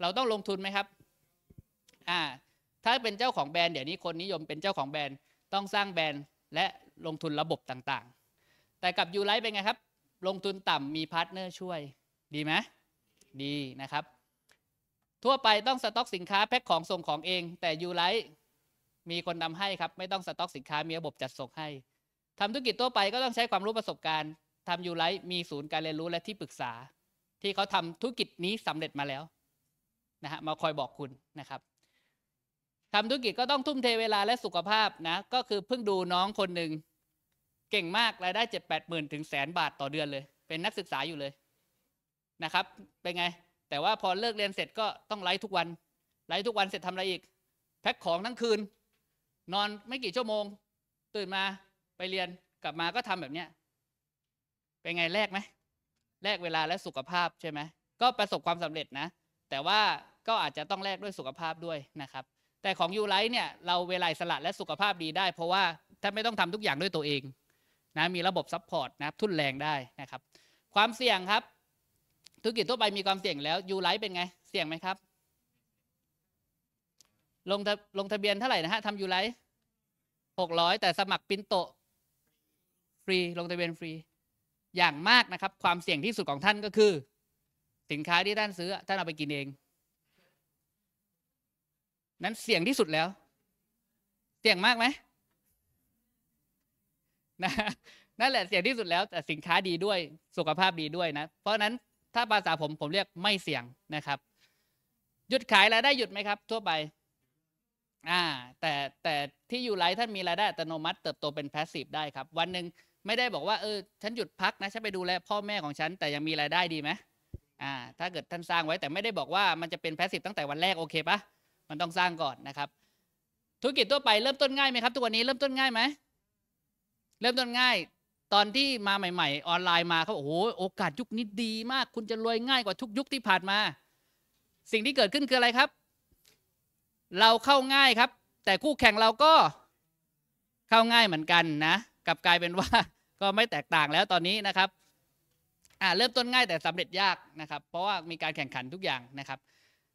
เราต้องลงทุนไหมครับ อ่า ถ้าเป็นเจ้าของแบรนด์เดี๋ยวนี้คนนิยมเป็นเจ้าของแบรนด์ต้องสร้างแบรนด์และลงทุนระบบต่างๆ แต่กับยูไลท์เป็นไงครับ ลงทุนต่ำมีพาร์ทเนอร์ช่วย ดีไหม ดีนะครับ ทั่วไปต้องสต็อกสินค้าแพ็คของส่งของเอง แต่ยูไลท์มีคนนำให้ครับ ไม่ต้องสต็อกสินค้ามีระบบจัดส่งให้ ทำธุรกิจทั่วไปก็ต้องใช้ความรู้ประสบการณ์ ทำยูไลท์มีศูนย์การเรียนรู้และที่ปรึกษา ที่เขาทำธุรกิจนี้สำเร็จมาแล้วนะฮะมาคอยบอกคุณนะครับทำธุรกิจก็ต้องทุ่มเทเวลาและสุขภาพนะ ก็คือเพิ่งดูน้องคนหนึ่งเก่งมากรายได้เจ็ดแปดหมื่นถึงแสนบาทต่อเดือนเลย เป็นนักศึกษาอยู่เลยนะครับ เป็นไง แต่ว่าพอเลิกเรียนเสร็จก็ต้องไลฟ์ทุกวัน ไลฟ์ทุกวันเสร็จทำอะไรอีก แพ็คของทั้งคืน นอนไม่กี่ชั่วโมง ตื่นมาไปเรียนกลับมาก็ทำแบบเนี้ยเป็นไงแลกไหมแลกเวลาและสุขภาพใช่ไหมก็ประสบความสำเร็จนะ แต่ว่าก็อาจจะต้องแลกด้วยสุขภาพด้วยนะครับแต่ของยูไลท์เนี่ย เราเวลาสละและสุขภาพดีได้ เพราะว่าท่านไม่ต้องทำทุกอย่างด้วยตัวเองนะมีระบบซัพพอร์ตนะทุนแรงได้นะครับ ความเสี่ยงครับ ธุรกิจทั่วไปมีความเสี่ยงแล้วยูไลท์เป็นไง เสี่ยงไหมครับ ลงทลงทะเบียนเท่าไหร่นะฮะทำยูไลท์หกร้อยแต่สมัครปินโตฟรีลงทะเบียนฟรีอย่างมากนะครับ ความเสี่ยงที่สุดของท่านก็คือ สินค้าที่ท่านซื้อท่านเอาไปกินเองนั้นเสี่ยงที่สุดแล้ว เสี่ยงมากไหมนะนั่นแหละเสี่ยงที่สุดแล้ว แต่สินค้าดีด้วย สุขภาพดีด้วยนะ เพราะนั้นถ้าภาษาผมผมเรียกไม่เสี่ยงนะครับ หยุดขายรายได้หยุดไหมครับทั่วไป อ่า แต่แต่ที่อยู่ไล์ท่านมีรายได้อัตโนมัติเติบโตเป็นแพสซีฟได้ครับ วันหนึ่งไม่ได้บอกว่าเออฉันหยุดพักนะฉันไปดูแลพ่อแม่ของฉัน แต่ยังมีรายได้ดีไหมอ่า ถ้าเกิดท่านสร้างไว้ แต่ไม่ได้บอกว่ามันจะเป็นแพสซีฟตั้งแต่วันแรกโอเคปะมันต้องสร้างก่อนนะครับ ธุรกิจทั่วไปเริ่มต้นง่ายไหมครับทุกวันนี้เริ่มต้นง่ายไหมเริ่มต้นง่าย ตอนที่มาใหม่ๆ ออนไลน์มาเขาบอกโอ้โหโอกาสยุคนี้ดีมาก คุณจะรวยง่ายกว่าทุกยุคที่ผ่านมา สิ่งที่เกิดขึ้นคืออะไรครับ เราเข้าง่ายครับ แต่คู่แข่งเราก็เข้าง่ายเหมือนกันนะกลับกลายเป็นว่า ก็ไม่แตกต่างแล้วตอนนี้นะครับอ่าเริ่มต้นง่ายแต่สำเร็จยากนะครับ เพราะว่ามีการแข่งขันทุกอย่างนะครับ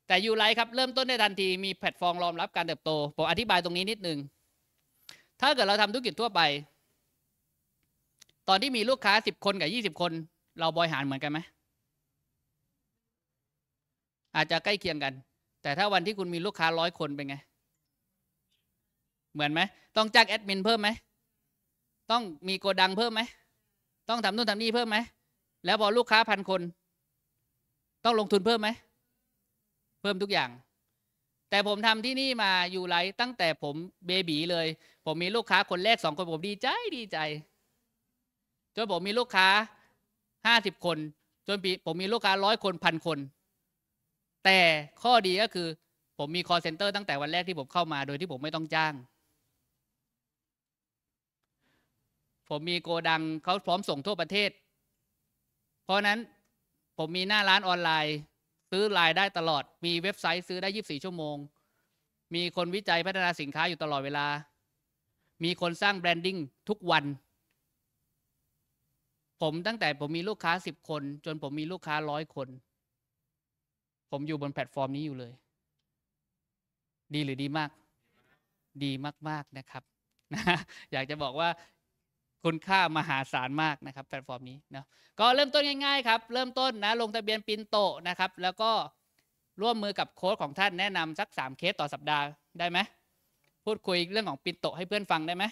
แต่ยูไลท์ครับ เริ่มต้นได้ทันทีมีแพลตฟอร์มรองรับการเติบโต ผมอธิบายตรงนี้นิดนึงถ้าเกิดเราทำธุรกิจทั่วไป ตอนที่มีลูกค้าสิบคนกับยี่สิบคน เราบริหารเหมือนกันไหม อาจจะใกล้เคียงกัน แต่ถ้าวันที่คุณมีลูกค้าร้อยคนเป็นไง เหมือนไหม ต้องจ้างแอดมินเพิ่มไหม ต้องมีโกดังเพิ่มไหมต้องทำนู่นทำนี่เพิ่มไหมแล้วพอลูกค้าพันคน ต้องลงทุนเพิ่มไหมเพิ่มทุกอย่าง แต่ผมทำที่นี่มาอยู่ไลตั้งแต่ผมเบบีเลย ผมมีลูกค้าคนแรกสองคนผมดีใจดีใจ จนผมมีลูกค้าห้าสิบคน จนผมมีลูกค้าร้อยคนพันคน แต่ข้อดีก็คือผมมี call center ตั้งแต่วันแรกที่ผมเข้ามาโดยที่ผมไม่ต้องจ้าง ผมมีโกดังเขาพร้อมส่งทั่วประเทศ เพราะนั้นผมมีหน้าร้านออนไลน์ซื้อรลยได้ตลอด มีเว็บไซต์ซื้อได้ 24 ชั่วโมง มีคนวิจัยพัฒนาสินค้าอยู่ตลอดเวลา มีคนสร้างแบรนดิ้งทุกวัน ผมตั้งแต่ผมมีลูกค้า 10 คนจนผมมีลูกค้าร้อยคน ผมอยู่บนแพลตฟอร์มนี้อยู่เลย ดีหรือดีมาก ดีมาก ๆ นะครับ อยากจะบอกว่าคุณค่ามหาศาลมากนะครับแพลตฟอร์มนี้นะก็เริ่มต้นง่ายๆครับเริ่มต้นนะลงทะเบียนปินโตนะครับแล้วก็ร่วมมือกับโค้ดของท่านแนะนำสัก3เคสต่อสัปดาห์ได้ไหมพูดคุยเรื่องของปินโตให้เพื่อนฟังได้ไหม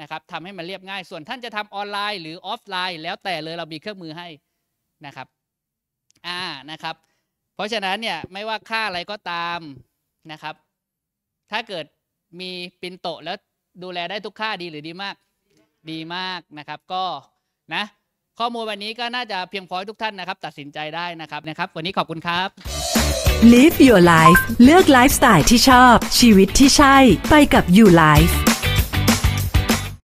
นะครับทำให้มันเรียบง่าย ส่วนท่านจะทำออนไลน์หรือออฟไลน์ แล้วแต่เลยเรามีเครื่องมือให้นะครับอ่านะครับ เพราะฉะนั้นเนี่ยไม่ว่าค่าอะไรก็ตามนะครับ ถ้าเกิดมีปินโตแล้วดูแลได้ทุกค่าดีหรือดีมากดีมากนะครับก็นะข้อมูลวันนี้ก็น่าจะเพียงพอทุกท่านนะครับตัดสินใจได้นะครับนะครับ วันนี้ขอบคุณครับ Live your life เลือกไลฟ์สไตล์ที่ชอบ ชีวิตที่ใช่ ไปกับ You Life